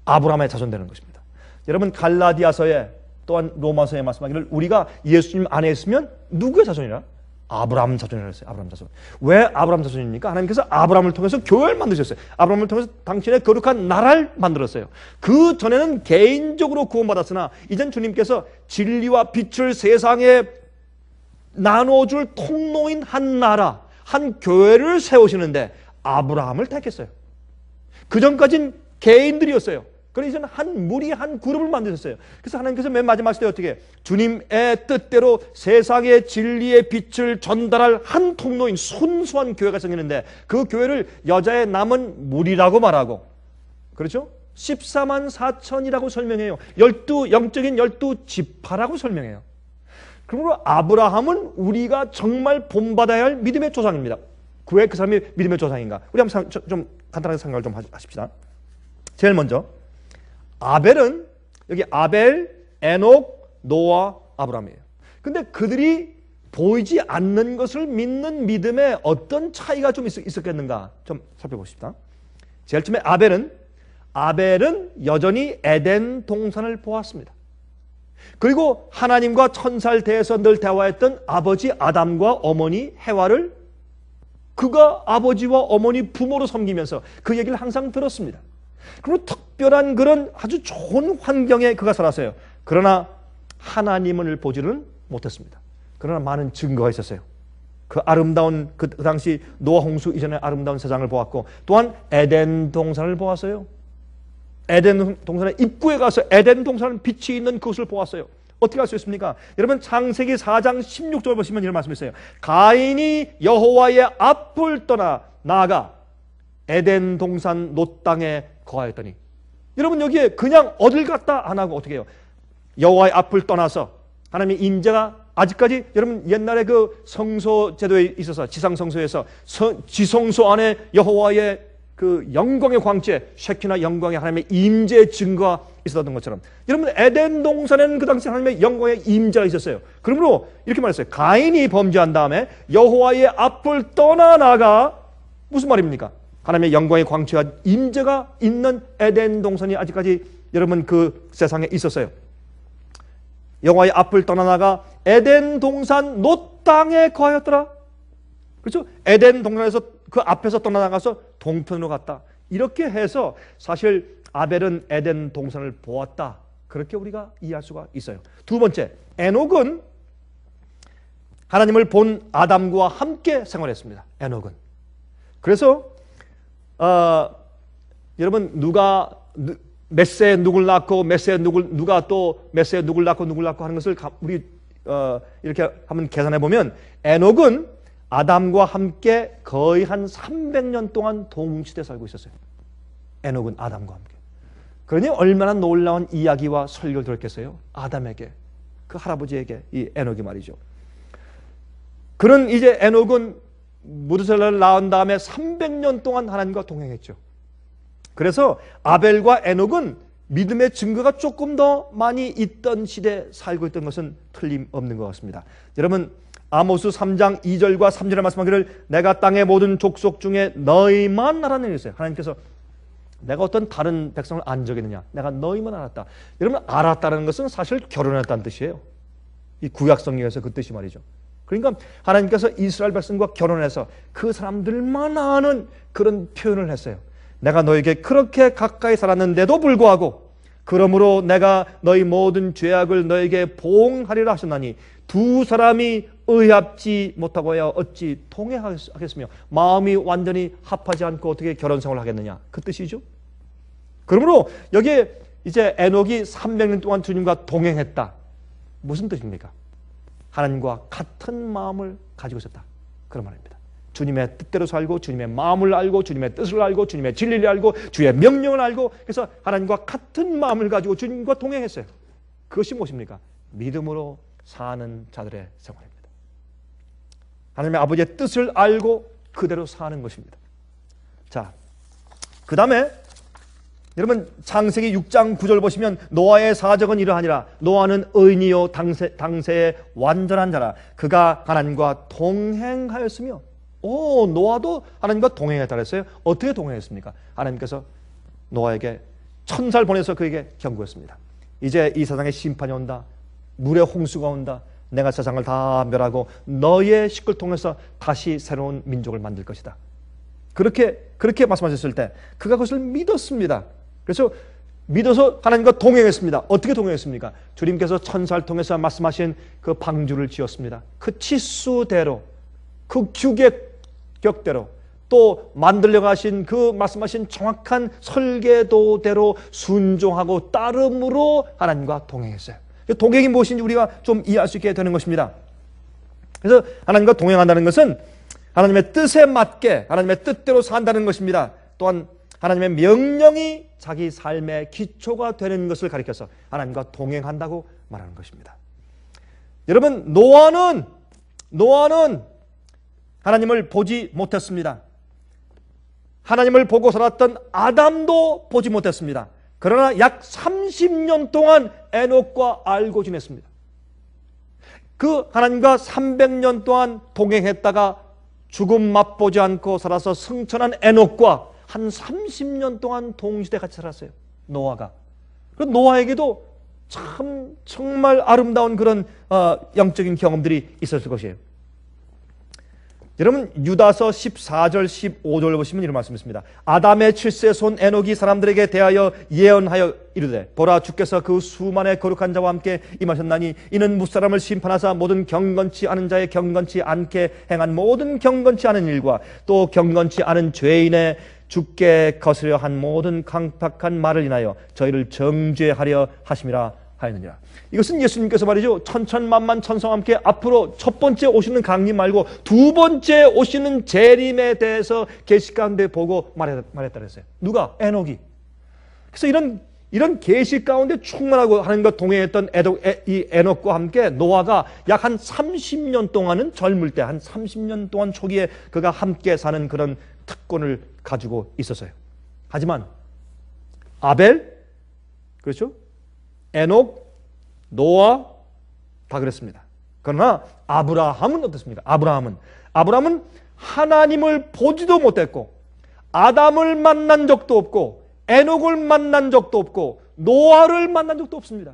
아브라함의 자손 되는 것입니다. 여러분 갈라디아서에 또한 로마서에 말씀하기를 우리가 예수님 안에 있으면 누구의 자손이라? 아브라함 자손이라고 했어요. 아브라함 자손. 왜 아브라함 자손입니까? 하나님께서 아브라함을 통해서 교회를 만드셨어요. 아브라함을 통해서 당신의 거룩한 나라를 만들었어요. 그 전에는 개인적으로 구원받았으나 이젠 주님께서 진리와 빛을 세상에 나눠줄 통로인 한 나라, 한 교회를 세우시는데 아브라함을 택했어요. 그 전까진 개인들이었어요. 그래서 한 무리 한 그룹을 만드셨어요. 그래서 하나님께서 맨 마지막 시대에 어떻게 주님의 뜻대로 세상의 진리의 빛을 전달할 한 통로인 순수한 교회가 생기는데 그 교회를 여자의 남은 무리라고 말하고 그렇죠? 14만 4천이라고 설명해요. 열두 영적인 열두 지파라고 설명해요. 그러므로 아브라함은 우리가 정말 본받아야 할 믿음의 조상입니다. 그 왜 그 사람이 믿음의 조상인가? 우리 한번 좀 간단하게 생각을 좀 하십시다. 제일 먼저 아벨은 여기 아벨, 에녹, 노아, 아브라함이에요. 근데 그들이 보이지 않는 것을 믿는 믿음에 어떤 차이가 좀 있었겠는가 좀 살펴보십시다. 제일 처음에 아벨은 아벨은 여전히 에덴 동산을 보았습니다. 그리고 하나님과 천사를 대해서 늘 대화했던 아버지 아담과 어머니 해와를 그가 아버지와 어머니 부모로 섬기면서 그 얘기를 항상 들었습니다. 그리고 특별한 그런 아주 좋은 환경에 그가 살았어요. 그러나 하나님을 보지는 못했습니다. 그러나 많은 증거가 있었어요. 그 아름다운 그 당시 노아 홍수 이전의 아름다운 세상을 보았고 또한 에덴 동산을 보았어요. 에덴 동산의 입구에 가서 에덴 동산 빛이 있는 그곳을 보았어요. 어떻게 할 수 있습니까? 여러분 창세기 4장 16절 보시면 이런 말씀이 있어요. 가인이 여호와의 앞을 떠나 나아가 에덴 동산 노 땅에 거하였더니 여러분 여기에 그냥 어딜 갔다 안 하고 어떻게 해요? 여호와의 앞을 떠나서 하나님의 임재가 아직까지 여러분 옛날에 그 성소 제도에 있어서 지상 성소에서 지성소 안에 여호와의 그 영광의 광채, 쉐키나 영광의 하나님의 임재 증거가 있었던 것처럼 여러분 에덴 동산에는 그 당시 하나님의 영광의 임재가 있었어요. 그러므로 이렇게 말했어요. 가인이 범죄한 다음에 여호와의 앞을 떠나 나가 무슨 말입니까? 하나님의 영광의 광채와 임재가 있는 에덴 동산이 아직까지 여러분 그 세상에 있었어요. 영화의 앞을 떠나나가 에덴 동산 놋 땅에 거하였더라. 그렇죠? 에덴 동산에서 그 앞에서 떠나나가서 동편으로 갔다. 이렇게 해서 사실 아벨은 에덴 동산을 보았다. 그렇게 우리가 이해할 수가 있어요. 두 번째, 에녹은 하나님을 본 아담과 함께 생활했습니다. 에녹은. 그래서 어, 여러분 누가 메세 누굴 낳고 메세 누굴 누가 또메세 누굴 낳고 누굴 낳고 하는 것을 우리 어, 이렇게 한번 계산해 보면 에녹은 아담과 함께 거의 한 300년 동안 동시대 살고 있었어요. 에녹은 아담과 함께. 그러니 얼마나 놀라운 이야기와 설교를 들었겠어요? 아담에게, 그 할아버지에게, 이 에녹이 말이죠. 그는 이제 에녹은 무르셀라를 낳은 다음에 300년 동안 하나님과 동행했죠. 그래서 아벨과 에녹은 믿음의 증거가 조금 더 많이 있던 시대에 살고 있던 것은 틀림없는 것 같습니다. 여러분 아모스 3장 2절과 3절의 말씀하기를 내가 땅의 모든 족속 중에 너희만 알아는 했어요. 하나님께서 내가 어떤 다른 백성을 안 적이느냐. 내가 너희만 알았다. 여러분 알았다는 것은 사실 결혼했다는 뜻이에요. 이 구약 성경에서 그 뜻이 말이죠. 그러니까 하나님께서 이스라엘 백성과 결혼해서 그 사람들만 아는 그런 표현을 했어요. 내가 너에게 그렇게 가까이 살았는데도 불구하고 그러므로 내가 너희 모든 죄악을 너에게 보응하리라 하셨나니 두 사람이 의합지 못하고야 어찌 통해하겠으며 마음이 완전히 합하지 않고 어떻게 결혼 생활을 하겠느냐 그 뜻이죠. 그러므로 여기에 이제 에녹이 300년 동안 주님과 동행했다. 무슨 뜻입니까? 하나님과 같은 마음을 가지고 있었다. 그런 말입니다. 주님의 뜻대로 살고 주님의 마음을 알고 주님의 뜻을 알고 주님의 진리를 알고 주의 명령을 알고 그래서 하나님과 같은 마음을 가지고 주님과 동행했어요. 그것이 무엇입니까? 믿음으로 사는 자들의 생활입니다. 하나님의 아버지의 뜻을 알고 그대로 사는 것입니다. 자, 그 다음에 여러분 창세기 6장 9절 보시면 노아의 사적은 이러하니라 노아는 의인이요 당세, 당세의 완전한 자라 그가 하나님과 동행하였으며 오 노아도 하나님과 동행했다 그랬어요 어떻게 동행했습니까? 하나님께서 노아에게 천사를 보내서 그에게 경고했습니다 이제 이 세상에 심판이 온다 물의 홍수가 온다 내가 세상을 다 멸하고 너의 식을 통해서 다시 새로운 민족을 만들 것이다 그렇게 그렇게 말씀하셨을 때 그가 그것을 믿었습니다 그래서 믿어서 하나님과 동행했습니다. 어떻게 동행했습니까? 주님께서 천사를 통해서 말씀하신 그 방주를 지었습니다. 그 치수대로, 그 규격대로, 또 만들려 가신 그 말씀하신 정확한 설계도대로 순종하고 따름으로 하나님과 동행했어요. 그 동행이 무엇인지 우리가 좀 이해할 수 있게 되는 것입니다. 그래서 하나님과 동행한다는 것은 하나님의 뜻에 맞게 하나님의 뜻대로 산다는 것입니다. 또한 하나님의 명령이 자기 삶의 기초가 되는 것을 가리켜서 하나님과 동행한다고 말하는 것입니다. 여러분 노아는 노아는 하나님을 보지 못했습니다. 하나님을 보고 살았던 아담도 보지 못했습니다. 그러나 약 30년 동안 에녹과 알고 지냈습니다. 그 하나님과 300년 동안 동행했다가 죽음 맛보지 않고 살아서 승천한 에녹과 한 30년 동안 동시대 같이 살았어요. 노아가. 그 노아에게도 참 정말 아름다운 그런 어, 영적인 경험들이 있었을 것이에요. 여러분 유다서 14절 15절 보시면 이런 말씀 있습니다. 아담의 출세 손 에녹이 사람들에게 대하여 예언하여 이르되 보라 주께서 그 수만의 거룩한 자와 함께 임하셨나니 이는 무사람을 심판하사 모든 경건치 않은 자의 경건치 않게 행한 모든 경건치 않은 일과 또 경건치 않은 죄인의 죽게 거스려 한 모든 강팍한 말을 인하여 저희를 정죄하려 하심이라 하였느니라. 이것은 예수님께서 말이죠. 천천만만 천성 함께 앞으로 첫 번째 오시는 강림 말고 두 번째 오시는 재림에 대해서 계시 가운데 보고 말했, 말했다 그랬어요. 누가? 에녹이. 그래서 이런 이런 계시 가운데 충만하고 하는것 동행했던 에녹, 에, 이 에녹과 함께 노아가 약 한 30년 동안은 젊을 때 한 30년 동안 초기에 그가 함께 사는 그런 특권을 가지고 있었어요. 하지만 아벨, 그렇죠? 에녹, 노아 다 그랬습니다. 그러나 아브라함은 어떻습니까? 아브라함은 아브라함은 하나님을 보지도 못했고 아담을 만난 적도 없고 에녹을 만난 적도 없고 노아를 만난 적도 없습니다.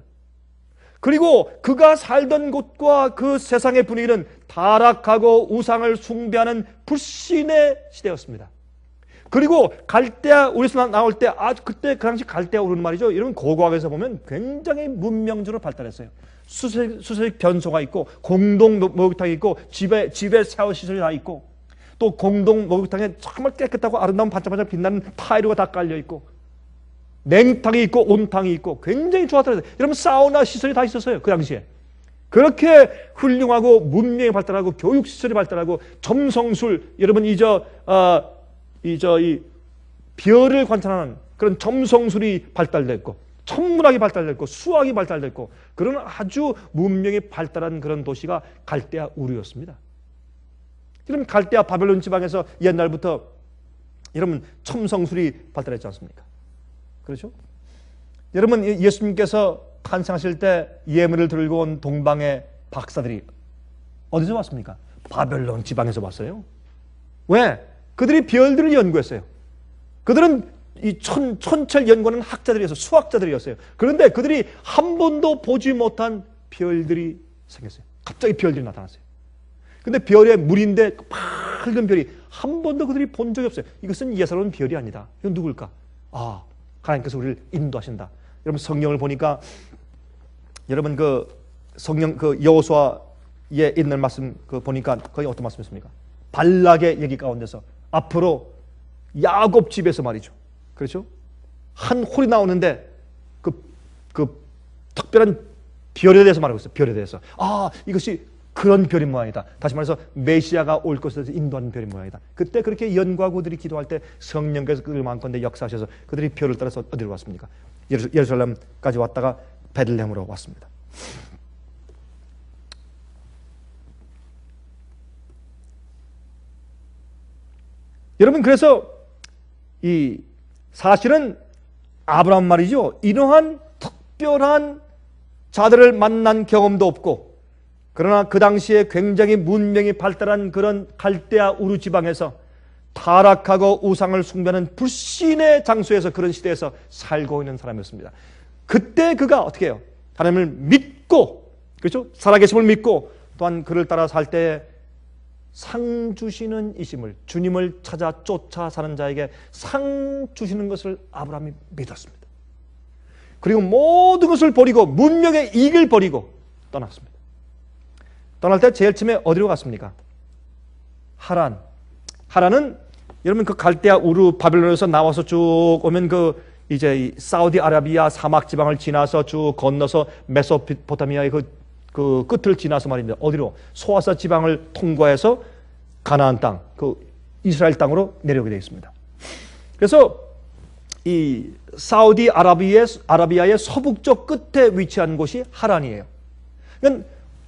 그리고 그가 살던 곳과 그 세상의 분위기는 타락하고 우상을 숭배하는 불신의 시대였습니다. 그리고 갈대아 우리스나 나올 때 아주 그때 그 당시 갈대아 오르는 말이죠. 이런 고고학에서 보면 굉장히 문명적으로 발달했어요. 수색 수색 변소가 있고 공동 목욕탕이 있고 집에 집에 샤워 시설이 다 있고 또 공동 목욕탕에 정말 깨끗하고 아름다운 반짝반짝 빛나는 타일로가 다 깔려 있고 냉탕이 있고 온탕이 있고 굉장히 좋았더라고요. 여러분 사우나 시설이 다 있었어요. 그 당시에. 그렇게 훌륭하고 문명이 발달하고 교육 시설이 발달하고 점성술 여러분 이저 어, 이 저 이 별을 관찰하는 그런 점성술이 발달됐고 천문학이 발달됐고 수학이 발달됐고 그런 아주 문명이 발달한 그런 도시가 갈대아 우르였습니다. 지금 갈대아 바벨론 지방에서 옛날부터 여러분 첨성술이 발달했지 않습니까? 그렇죠? 여러분 예, 예수님께서 탄생하실 때 예물을 들고 온 동방의 박사들이 어디서 왔습니까? 바벨론 지방에서 왔어요. 왜? 그들이 별들을 연구했어요. 그들은 이 천, 천철 연구하는 학자들이었어요. 수학자들이었어요. 그런데 그들이 한 번도 보지 못한 별들이 생겼어요. 갑자기 별들이 나타났어요. 근데 별의 물인데 그 밝은 별이 한 번도 그들이 본 적이 없어요. 이것은 예사로운 별이 아니다. 이건 누굴까? 아, 하나님께서 우리를 인도하신다. 여러분 성경을 보니까 여러분 그 성령 그 여호수아에 있는 말씀 그 보니까 거의 어떤 말씀이었습니까? 발락의 얘기 가운데서 앞으로 야곱 집에서 말이죠. 그렇죠? 한 홀이 나오는데 그, 그 특별한 별에 대해서 말하고 있어요. 별에 대해서. 아, 이것이 그런 별인 모양이다. 다시 말해서 메시아가 올 것에 대해서 인도하는 별인 모양이다. 그때 그렇게 연구하고들이 기도할 때 성령께서 그들 많건데 역사하셔서 그들이 별을 따라서 어디로 왔습니까? 예루살렘까지 왔다가 베들렘으로 왔습니다. 여러분 그래서 이 사실은 아브라함 말이죠. 이러한 특별한 자들을 만난 경험도 없고 그러나 그 당시에 굉장히 문명이 발달한 그런 갈대아 우루 지방에서 타락하고 우상을 숭배하는 불신의 장소에서 그런 시대에서 살고 있는 사람이었습니다. 그때 그가 어떻게 해요? 하나님을 믿고 그렇죠? 살아계심을 믿고 또한 그를 따라 살때 상 주시는 이심을 주님을 찾아 쫓아 사는 자에게 상 주시는 것을 아브라함이 믿었습니다. 그리고 모든 것을 버리고 문명의 이익을 버리고 떠났습니다. 떠날 때 제일 처음에 어디로 갔습니까? 하란. 하란은 여러분 그 갈대아 우르 바벨론에서 나와서 쭉 오면 그 이제 사우디아라비아 사막 지방을 지나서 쭉 건너서 메소포타미아의 그그 끝을 지나서 말입니다. 어디로? 소아사 지방을 통과해서 가나안 땅, 그 이스라엘 땅으로 내려오게 되어 있습니다. 그래서 이 사우디 아라비아의, 아라비아의 서북쪽 끝에 위치한 곳이 하란이에요. 그러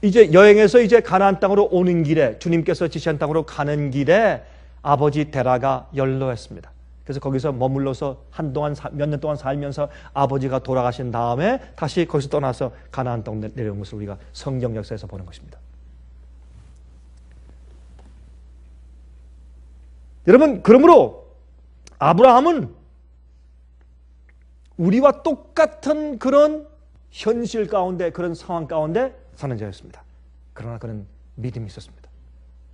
이제 여행에서 이제 가나안 땅으로 오는 길에 주님께서 지시한 땅으로 가는 길에 아버지 데라가 연로했습니다 그래서 거기서 머물러서 한동안 몇 년 동안 살면서 아버지가 돌아가신 다음에 다시 거기서 떠나서 가나안 땅 내려온 것을 우리가 성경 역사에서 보는 것입니다. 여러분 그러므로 아브라함은 우리와 똑같은 그런 현실 가운데 그런 상황 가운데 사는 자였습니다. 그러나 그는 믿음이 있었습니다.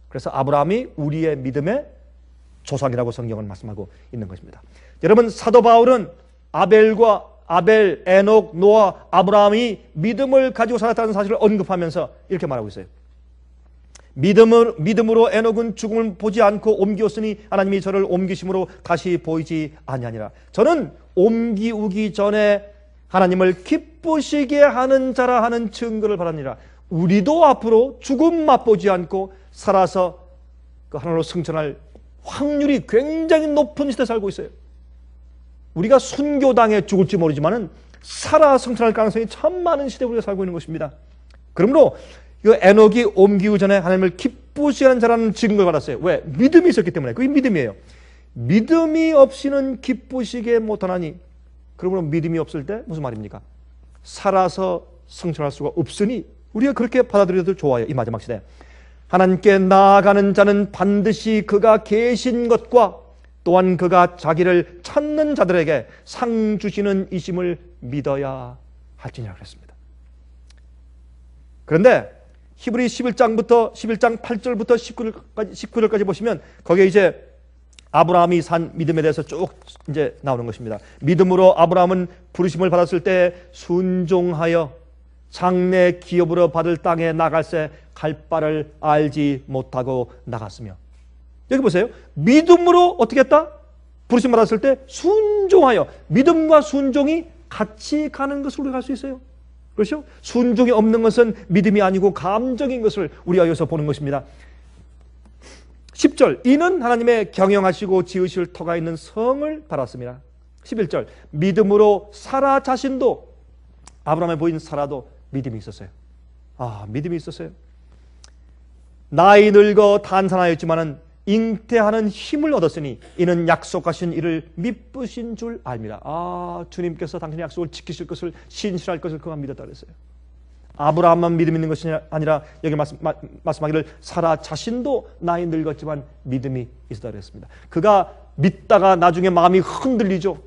그래서 아브라함이 우리의 믿음에 조상이라고 성경은 말씀하고 있는 것입니다. 여러분 사도 바울은 아벨과 아벨, 에녹, 노아, 아브라함이 믿음을 가지고 살았다는 사실을 언급하면서 이렇게 말하고 있어요. 믿음을, 믿음으로 에녹은 죽음을 보지 않고 옮겼으니 하나님이 저를 옮기심으로 다시 보이지 아니하니라. 저는 옮기우기 전에 하나님을 기쁘시게 하는 자라 하는 증거를 바라니라. 우리도 앞으로 죽음 맛보지 않고 살아서 그 하나로 승천할 확률이 굉장히 높은 시대에 살고 있어요. 우리가 순교당해 죽을지 모르지만 살아 성찰할 가능성이 참 많은 시대에 우리가 살고 있는 것입니다. 그러므로 이 그 에녹이 옮기기 전에 하나님을 기쁘시하는 자라는 증거를 받았어요. 왜? 믿음이 있었기 때문에. 그게 믿음이에요. 믿음이 없이는 기쁘시게 못하나니. 그러므로 믿음이 없을 때 무슨 말입니까? 살아서 성찰할 수가 없으니 우리가 그렇게 받아들여도 좋아요. 이 마지막 시대에. 하나님께 나아가는 자는 반드시 그가 계신 것과 또한 그가 자기를 찾는 자들에게 상 주시는 이심을 믿어야 할지냐라 그랬습니다. 그런데 히브리 11장부터 11장 8절부터 19절까지, 19절까지 보시면 거기에 이제 아브라함이 산 믿음에 대해서 쭉 이제 나오는 것입니다. 믿음으로 아브라함은 부르심을 받았을 때 순종하여 장래 기업으로 받을 땅에 나갈새 갈 바를 알지 못하고 나갔으며 여기 보세요. 믿음으로 어떻게 했다? 부르심 받았을 때 순종하여 믿음과 순종이 같이 가는 것을 우리가 알수 있어요. 그렇죠? 순종이 없는 것은 믿음이 아니고 감정인 것을 우리가 여기서 보는 것입니다. 10절 이는 하나님의 경영하시고 지으실 터가 있는 성을 바랐습니다. 11절 믿음으로 사라 자신도 아브라함의 보인 사라도 믿음이 있었어요. 아, 믿음이 있었어요. 나이 늙어 단산하였지만은 잉태하는 힘을 얻었으니 이는 약속하신 일을 믿으신 줄 압니다. 아, 주님께서 당신의 약속을 지키실 것을 신실할 것을 그가 믿었다 그랬어요. 아브라함만 믿음 있는 것이 아니라 여기 말씀, 마, 말씀하기를 사라 자신도 나이 늙었지만 믿음이 있었다 그랬습니다. 그가 믿다가 나중에 마음이 흔들리죠.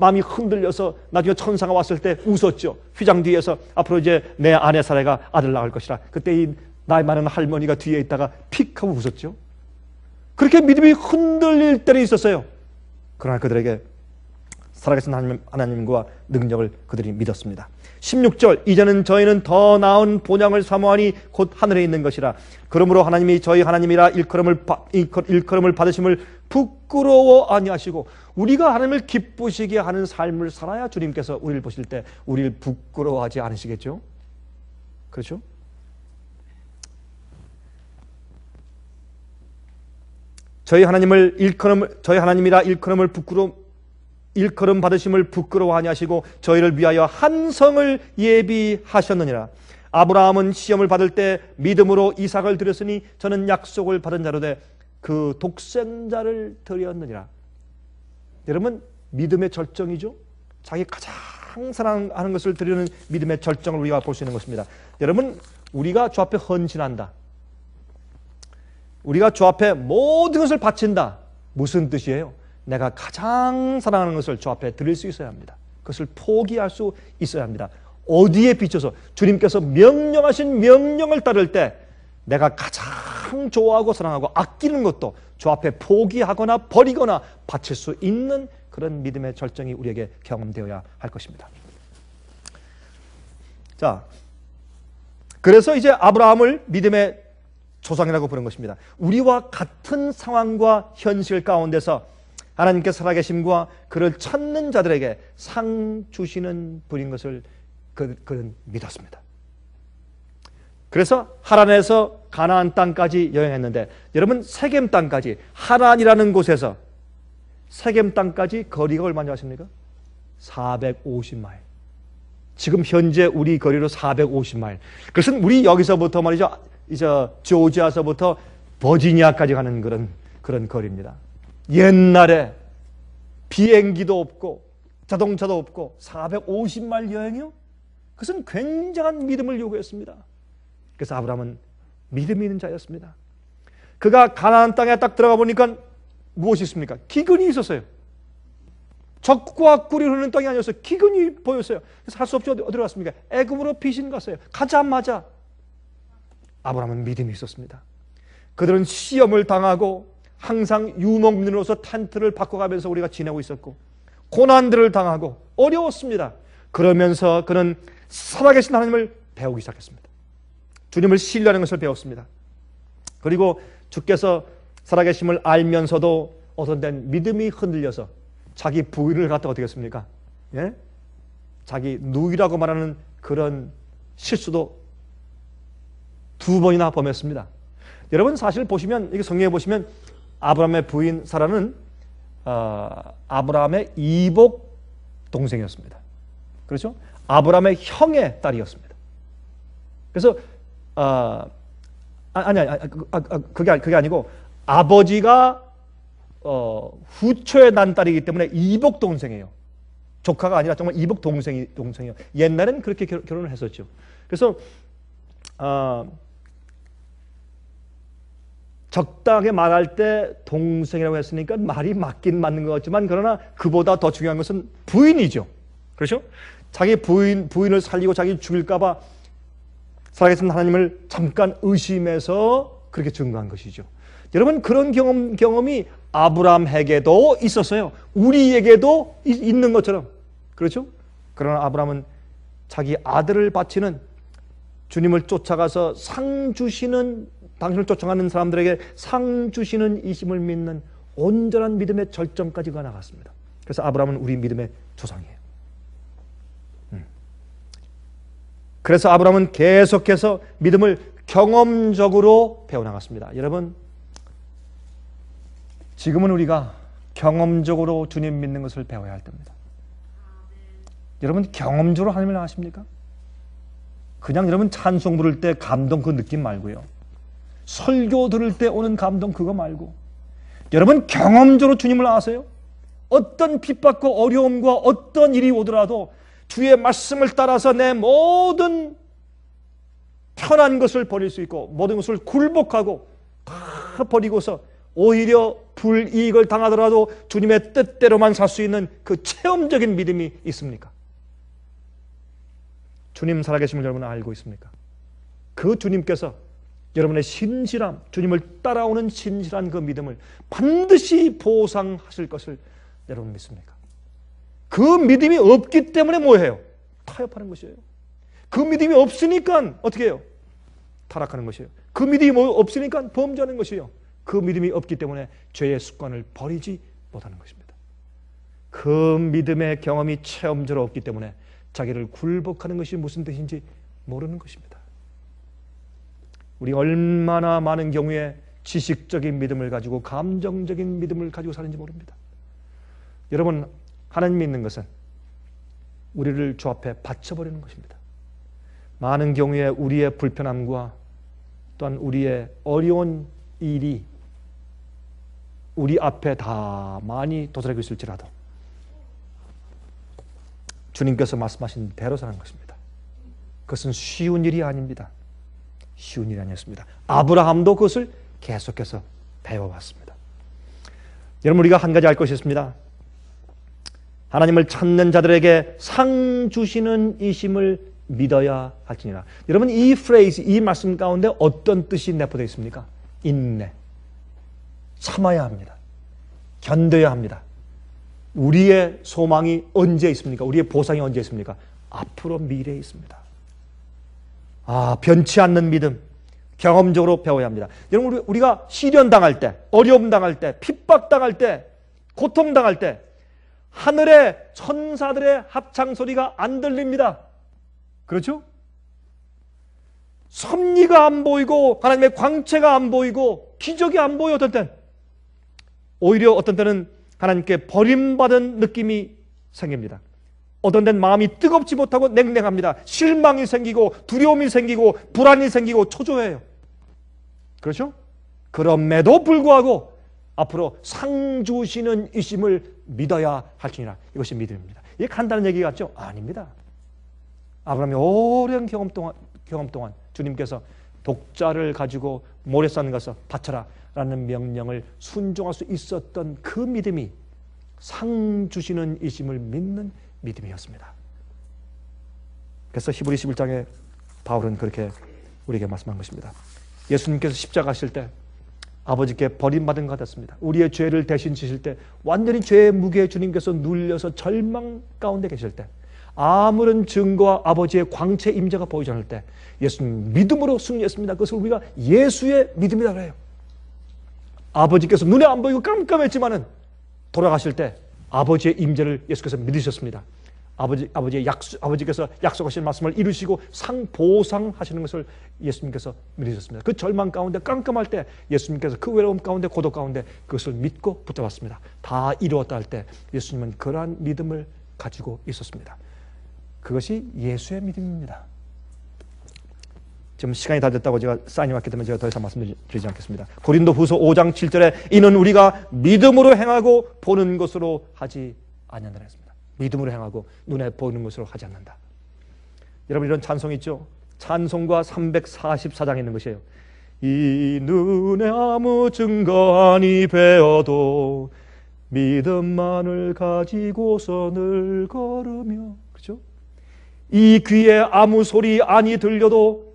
마음이 흔들려서 나중에 천사가 왔을 때 웃었죠. 휘장 뒤에서 앞으로 이제 내 아내 사례가 아들 낳을 것이라. 그때 이 나이 많은 할머니가 뒤에 있다가 픽 하고 웃었죠. 그렇게 믿음이 흔들릴 때는 있었어요. 그러나 그들에게 살아계신 하나님, 하나님과 능력을 그들이 믿었습니다. 16절 이제는 저희는 더 나은 본향을 사모하니 곧 하늘에 있는 것이라 그러므로 하나님이 저희 하나님이라 일컬음을, 바, 일컬음을 받으심을 부끄러워 아니하시고 우리가 하나님을 기쁘시게 하는 삶을 살아야 주님께서 우리를 보실 때 우리를 부끄러워하지 않으시겠죠? 그렇죠? 저희 하나님을 일컬음 저희 하나님이라 일컬음을 부끄러 워 일컬음 받으심을 부끄러워하냐 하시고 저희를 위하여 한 성을 예비하셨느니라. 아브라함은 시험을 받을 때 믿음으로 이삭을 드렸으니 저는 약속을 받은 자로 되그 독생자를 드렸느니라. 여러분 믿음의 절정이죠. 자기 가장 사랑하는 것을 드리는 믿음의 절정을 우리가 볼 수 있는 것입니다. 여러분 우리가 주 앞에 헌신한다. 우리가 주 앞에 모든 것을 바친다. 무슨 뜻이에요? 내가 가장 사랑하는 것을 주 앞에 드릴 수 있어야 합니다. 그것을 포기할 수 있어야 합니다. 어디에 비춰서 주님께서 명령하신 명령을 따를 때 내가 가장 좋아하고 사랑하고 아끼는 것도 주 앞에 포기하거나 버리거나 바칠 수 있는 그런 믿음의 절정이 우리에게 경험되어야 할 것입니다. 자, 그래서 이제 아브라함을 믿음의 조상이라고 부른 것입니다. 우리와 같은 상황과 현실 가운데서 하나님께 살아계심과 그를 찾는 자들에게 상 주시는 분인 것을 그, 그는 믿었습니다. 그래서 하란에서 가나안 땅까지 여행했는데 여러분 세겜 땅까지 하란이라는 곳에서 세겜 땅까지 거리가 얼마인지 아십니까? 450마일. 지금 현재 우리 거리로 450마일. 그것은 우리 여기서부터 말이죠. 이제 조지아서부터 버지니아까지 가는 그런 그런 거리입니다. 옛날에 비행기도 없고 자동차도 없고 450마일 여행이요? 그것은 굉장한 믿음을 요구했습니다. 그래서 아브라함은 믿음이 있는 자였습니다. 그가 가나안 땅에 딱 들어가 보니까 무엇이 있습니까? 기근이 있었어요. 적과 꿀이 흐르는 땅이 아니어서 기근이 보였어요. 그래서 할 수 없이 어디, 어디로 갔습니까? 애굽으로 피신 갔어요. 가자마자 아브라함은 믿음이 있었습니다. 그들은 시험을 당하고 항상 유목민으로서 텐트를 바꿔가면서 우리가 지내고 있었고 고난들을 당하고 어려웠습니다. 그러면서 그는 살아계신 하나님을 배우기 시작했습니다. 주님을 신뢰하는 것을 배웠습니다. 그리고 주께서 살아계심을 알면서도 어떤 때 믿음이 흔들려서 자기 부인을 갖다 어떻게 했습니까? 예? 자기 누이라고 말하는 그런 실수도 두 번이나 범했습니다. 여러분 사실 보시면 이게 성경에 보시면 아브라함의 부인 사라는 어, 아브라함의 이복 동생이었습니다. 그렇죠? 아브라함의 형의 딸이었습니다. 그래서 어, 아, 아니 아니 아, 그, 아, 아, 그게 그게 아니고 아버지가 어, 후처에난 딸이기 때문에 이복 동생이에요. 조카가 아니라 정말 이복 동생이 동생이요. 옛날에는 그렇게 결, 혼을 했었죠. 그래서 아, 적당히 말할 때 동생이라고 했으니까 말이 맞긴 맞는 것 같지만 그러나 그보다 더 중요한 것은 부인이죠. 그렇죠? 자기 부인, 부인을 살리고 자기 죽일까봐 살아계신 하나님을 잠깐 의심해서 그렇게 증거한 것이죠. 여러분 그런 경험, 경험이 아브람에게도 있었어요. 우리에게도 있는 것처럼. 그렇죠? 그러나 아브람은 자기 아들을 바치는 주님을 쫓아가서 상 주시는 당신을 쫓아가는 사람들에게 상 주시는 이심을 믿는 온전한 믿음의 절정까지 가 나갔습니다. 그래서 아브라함은 우리 믿음의 조상이에요. 음. 그래서 아브라함은 계속해서 믿음을 경험적으로 배워나갔습니다. 여러분, 지금은 우리가 경험적으로 주님 믿는 것을 배워야 할 때입니다. 여러분 경험적으로 하나님을 아십니까? 그냥 여러분 찬송 부를 때 감동 그 느낌 말고요. 설교 들을 때 오는 감동 그거 말고 여러분 경험적으로 주님을 아세요? 어떤 핍박과 어려움과 어떤 일이 오더라도 주의 말씀을 따라서 내 모든 편한 것을 버릴 수 있고 모든 것을 굴복하고 다 버리고서 오히려 불이익을 당하더라도 주님의 뜻대로만 살 수 있는 그 체험적인 믿음이 있습니까? 주님 살아계심을 여러분 알고 있습니까? 그 주님께서 여러분의 신실함, 주님을 따라오는 신실한 그 믿음을 반드시 보상하실 것을 여러분 믿습니까? 그 믿음이 없기 때문에 뭐해요? 타협하는 것이에요. 그 믿음이 없으니까 어떻게 해요? 타락하는 것이에요. 그 믿음이 뭐 없으니까 범죄하는 것이에요. 그 믿음이 없기 때문에 죄의 습관을 버리지 못하는 것입니다. 그 믿음의 경험이 체험자로 없기 때문에 자기를 굴복하는 것이 무슨 뜻인지 모르는 것입니다. 우리 얼마나 많은 경우에 지식적인 믿음을 가지고 감정적인 믿음을 가지고 사는지 모릅니다. 여러분, 하나님 믿는 것은 우리를 주 앞에 바쳐버리는 것입니다. 많은 경우에 우리의 불편함과 또한 우리의 어려운 일이 우리 앞에 다 많이 도사리고 있을지라도 주님께서 말씀하신 대로 사는 것입니다. 그것은 쉬운 일이 아닙니다. 쉬운 일이 아니었습니다. 아브라함도 그것을 계속해서 배워왔습니다. 여러분 우리가 한 가지 알 것이 있습니다. 하나님을 찾는 자들에게 상 주시는 이심을 믿어야 할지니라. 여러분 이 프레이즈, 이 말씀 가운데 어떤 뜻이 내포되어 있습니까? 인내, 참아야 합니다. 견뎌야 합니다. 우리의 소망이 언제 있습니까? 우리의 보상이 언제 있습니까? 앞으로 미래에 있습니다. 아, 변치 않는 믿음. 경험적으로 배워야 합니다. 여러분, 우리가 시련당할 때, 어려움당할 때, 핍박당할 때, 고통당할 때, 하늘의 천사들의 합창소리가 안 들립니다. 그렇죠? 섭리가 안 보이고, 하나님의 광채가 안 보이고, 기적이 안 보여, 어떤 땐. 오히려 어떤 때는 하나님께 버림받은 느낌이 생깁니다. 얻어낸 마음이 뜨겁지 못하고 냉랭합니다. 실망이 생기고 두려움이 생기고 불안이 생기고 초조해요. 그렇죠? 그럼에도 불구하고 앞으로 상 주시는 이심을 믿어야 할지니라. 이것이 믿음입니다. 이게 간단한 얘기 같죠? 아닙니다. 아브라함이 오랜 경험 동안, 경험 동안 주님께서 독자를 가지고 모래산 가서 바쳐라 라는 명령을 순종할 수 있었던 그 믿음이 상 주시는 이심을 믿는 믿음이었습니다. 그래서 히브리 11장에 바울은 그렇게 우리에게 말씀한 것입니다. 예수님께서 십자가 하실 때 아버지께 버림받은 것 같았습니다. 우리의 죄를 대신 지실 때 완전히 죄의 무게에 주님께서 눌려서 절망 가운데 계실 때 아무런 증거와 아버지의 광채 임재가 보이지 않을 때 예수님 믿음으로 승리했습니다. 그것을 우리가 예수의 믿음이라고 해요. 아버지께서 눈에 안 보이고 깜깜했지만은 돌아가실 때 아버지의 임재를 예수께서 믿으셨습니다. 아버지, 아버지의 약속, 아버지께서 약속하신 말씀을 이루시고 상보상하시는 것을 예수님께서 믿으셨습니다. 그 절망 가운데 깜깜할 때 예수님께서 그 외로움 가운데 고독 가운데 그것을 믿고 붙잡았습니다. 다 이루었다 할 때 예수님은 그러한 믿음을 가지고 있었습니다. 그것이 예수의 믿음입니다. 지금 시간이 다 됐다고 제가 사인이 왔기 때문에 제가 더 이상 말씀드리지 않겠습니다. 고린도 후서 5장 7절에 이는 우리가 믿음으로 행하고 보는 것으로 하지 않는다 했습니다. 믿음으로 행하고 눈에 보이는 것으로 하지 않는다. 여러분 이런 찬송 있죠? 찬송과 3 4 4장 있는 것이에요. 이 눈에 아무 증거 아니 배어도 믿음만을 가지고서 늘 걸으며 그죠? 이 귀에 아무 소리 아니 들려도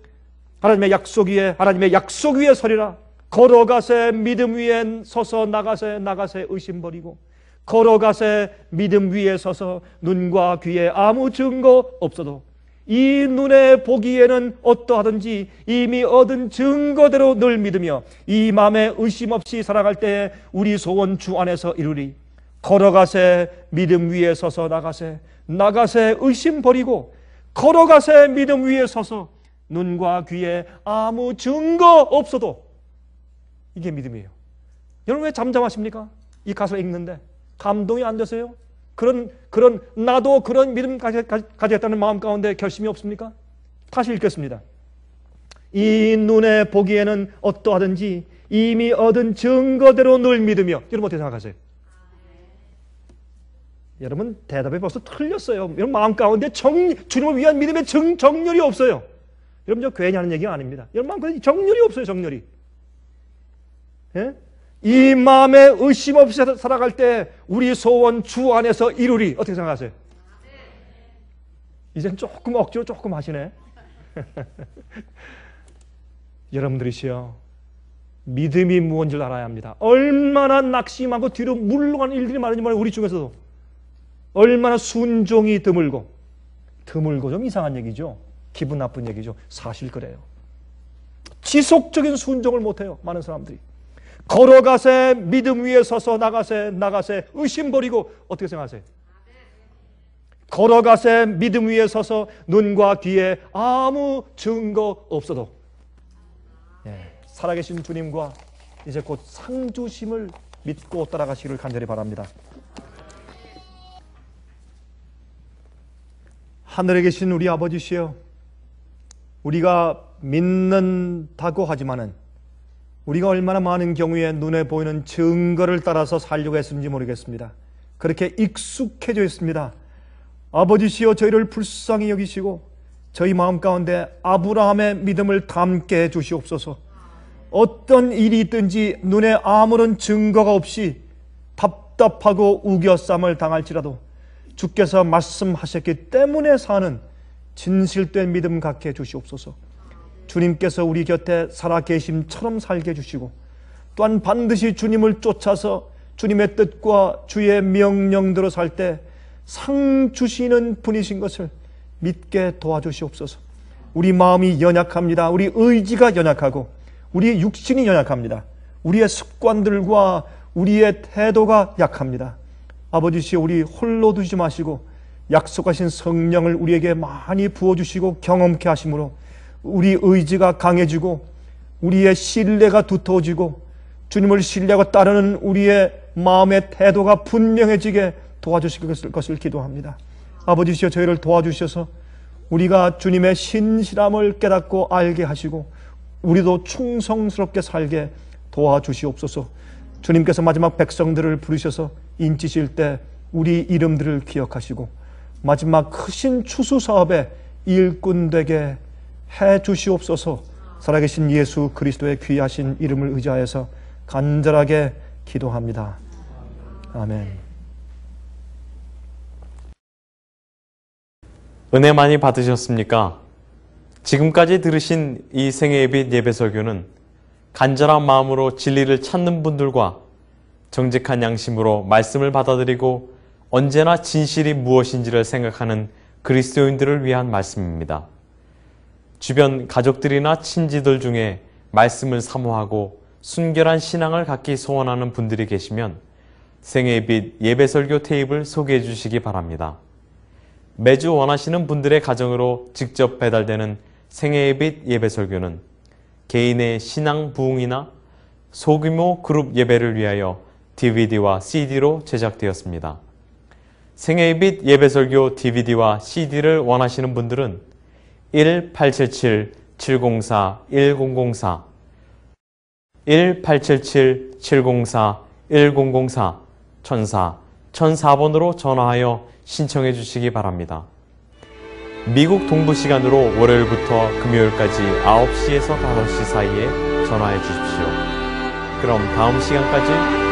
하나님의 약속 위에 하나님의 약속 위에 서리라. 걸어가세 믿음 위에 서서 나가세 나가세 의심 버리고 걸어가세 믿음 위에 서서 눈과 귀에 아무 증거 없어도 이 눈에 보기에는 어떠하든지 이미 얻은 증거대로 늘 믿으며 이 마음에 의심 없이 살아갈 때에 우리 소원 주 안에서 이루리 걸어가세 믿음 위에 서서 나가세 나가세 의심 버리고 걸어가세 믿음 위에 서서 눈과 귀에 아무 증거 없어도 이게 믿음이에요. 여러분 왜 잠잠하십니까? 이 가사 읽는데 감동이 안 되세요? 그런 그런 나도 그런 믿음 가지, 가졌다는 마음 가운데 결심이 없습니까? 다시 읽겠습니다. 이 눈에 보기에는 어떠하든지 이미 얻은 증거대로 늘 믿으며 여러분 어떻게 생각하세요? 여러분 대답이 벌써 틀렸어요. 여러분 마음 가운데 정, 주님을 위한 믿음의 정, 정렬이 없어요. 여러분 저 괜히 하는 얘기가 아닙니다. 여러분 그 정렬이 없어요. 정렬이. 예? 이 마음에 의심 없이 살아갈 때 우리 소원 주 안에서 이루리. 어떻게 생각하세요? 이젠 조금 억지로 조금 하시네. (laughs) 여러분들이시여 믿음이 무언지를 알아야 합니다. 얼마나 낙심하고 뒤로 물러가는 일들이 많은지 말이에요. 우리 중에서도 얼마나 순종이 드물고 드물고 좀 이상한 얘기죠. 기분 나쁜 얘기죠. 사실 그래요. 지속적인 순종을 못해요. 많은 사람들이. 걸어가세, 믿음 위에 서서 나가세, 나가세, 의심 버리고 어떻게 생각하세요? 걸어가세, 믿음 위에 서서 눈과 귀에 아무 증거 없어도 예, 살아계신 주님과 이제 곧 상주심을 믿고 따라가시기를 간절히 바랍니다. 하늘에 계신 우리 아버지시여 우리가 믿는다고 하지만은 우리가 얼마나 많은 경우에 눈에 보이는 증거를 따라서 살려고 했는지 모르겠습니다. 그렇게 익숙해져 있습니다. 아버지시여 저희를 불쌍히 여기시고 저희 마음 가운데 아브라함의 믿음을 담게 해 주시옵소서. 어떤 일이 있든지 눈에 아무런 증거가 없이 답답하고 우겨쌈을 당할지라도 주께서 말씀하셨기 때문에 사는 진실된 믿음 갖게 해주시옵소서. 주님께서 우리 곁에 살아 계심처럼 살게 해주시고 또한 반드시 주님을 쫓아서 주님의 뜻과 주의 명령대로 살 때 상 주시는 분이신 것을 믿게 도와주시옵소서. 우리 마음이 연약합니다. 우리 의지가 연약하고 우리의 육신이 연약합니다. 우리의 습관들과 우리의 태도가 약합니다. 아버지시 우리 홀로 두지 마시고 약속하신 성령을 우리에게 많이 부어주시고 경험케 하심으로 우리 의지가 강해지고 우리의 신뢰가 두터워지고 주님을 신뢰하고 따르는 우리의 마음의 태도가 분명해지게 도와주실 것을 기도합니다. 아버지시여 저희를 도와주셔서 우리가 주님의 신실함을 깨닫고 알게 하시고 우리도 충성스럽게 살게 도와주시옵소서 주님께서 마지막 백성들을 부르셔서 인치실 때 우리 이름들을 기억하시고 마지막 크신 추수 사업에 일꾼 되게 해 주시옵소서. 살아계신 예수 그리스도의 귀하신 이름을 의지하여서 간절하게 기도합니다. 아멘. 은혜 많이 받으셨습니까? 지금까지 들으신 이 생애의 빛 예배설교는 간절한 마음으로 진리를 찾는 분들과 정직한 양심으로 말씀을 받아들이고 언제나 진실이 무엇인지를 생각하는 그리스도인들을 위한 말씀입니다. 주변 가족들이나 친지들 중에 말씀을 사모하고 순결한 신앙을 갖기 소원하는 분들이 계시면 생애의 빛 예배설교 테이블 소개해 주시기 바랍니다. 매주 원하시는 분들의 가정으로 직접 배달되는 생애의 빛 예배설교는 개인의 신앙 부흥이나 소규모 그룹 예배를 위하여 DVD와 CD로 제작되었습니다. 생애의 빛 예배설교 DVD와 CD를 원하시는 분들은 1877-704-1004 1877-704-1004 천사 1004번으로 전화하여 신청해 주시기 바랍니다. 미국 동부 시간으로 월요일부터 금요일까지 9시에서 5시 사이에 전화해 주십시오. 그럼 다음 시간까지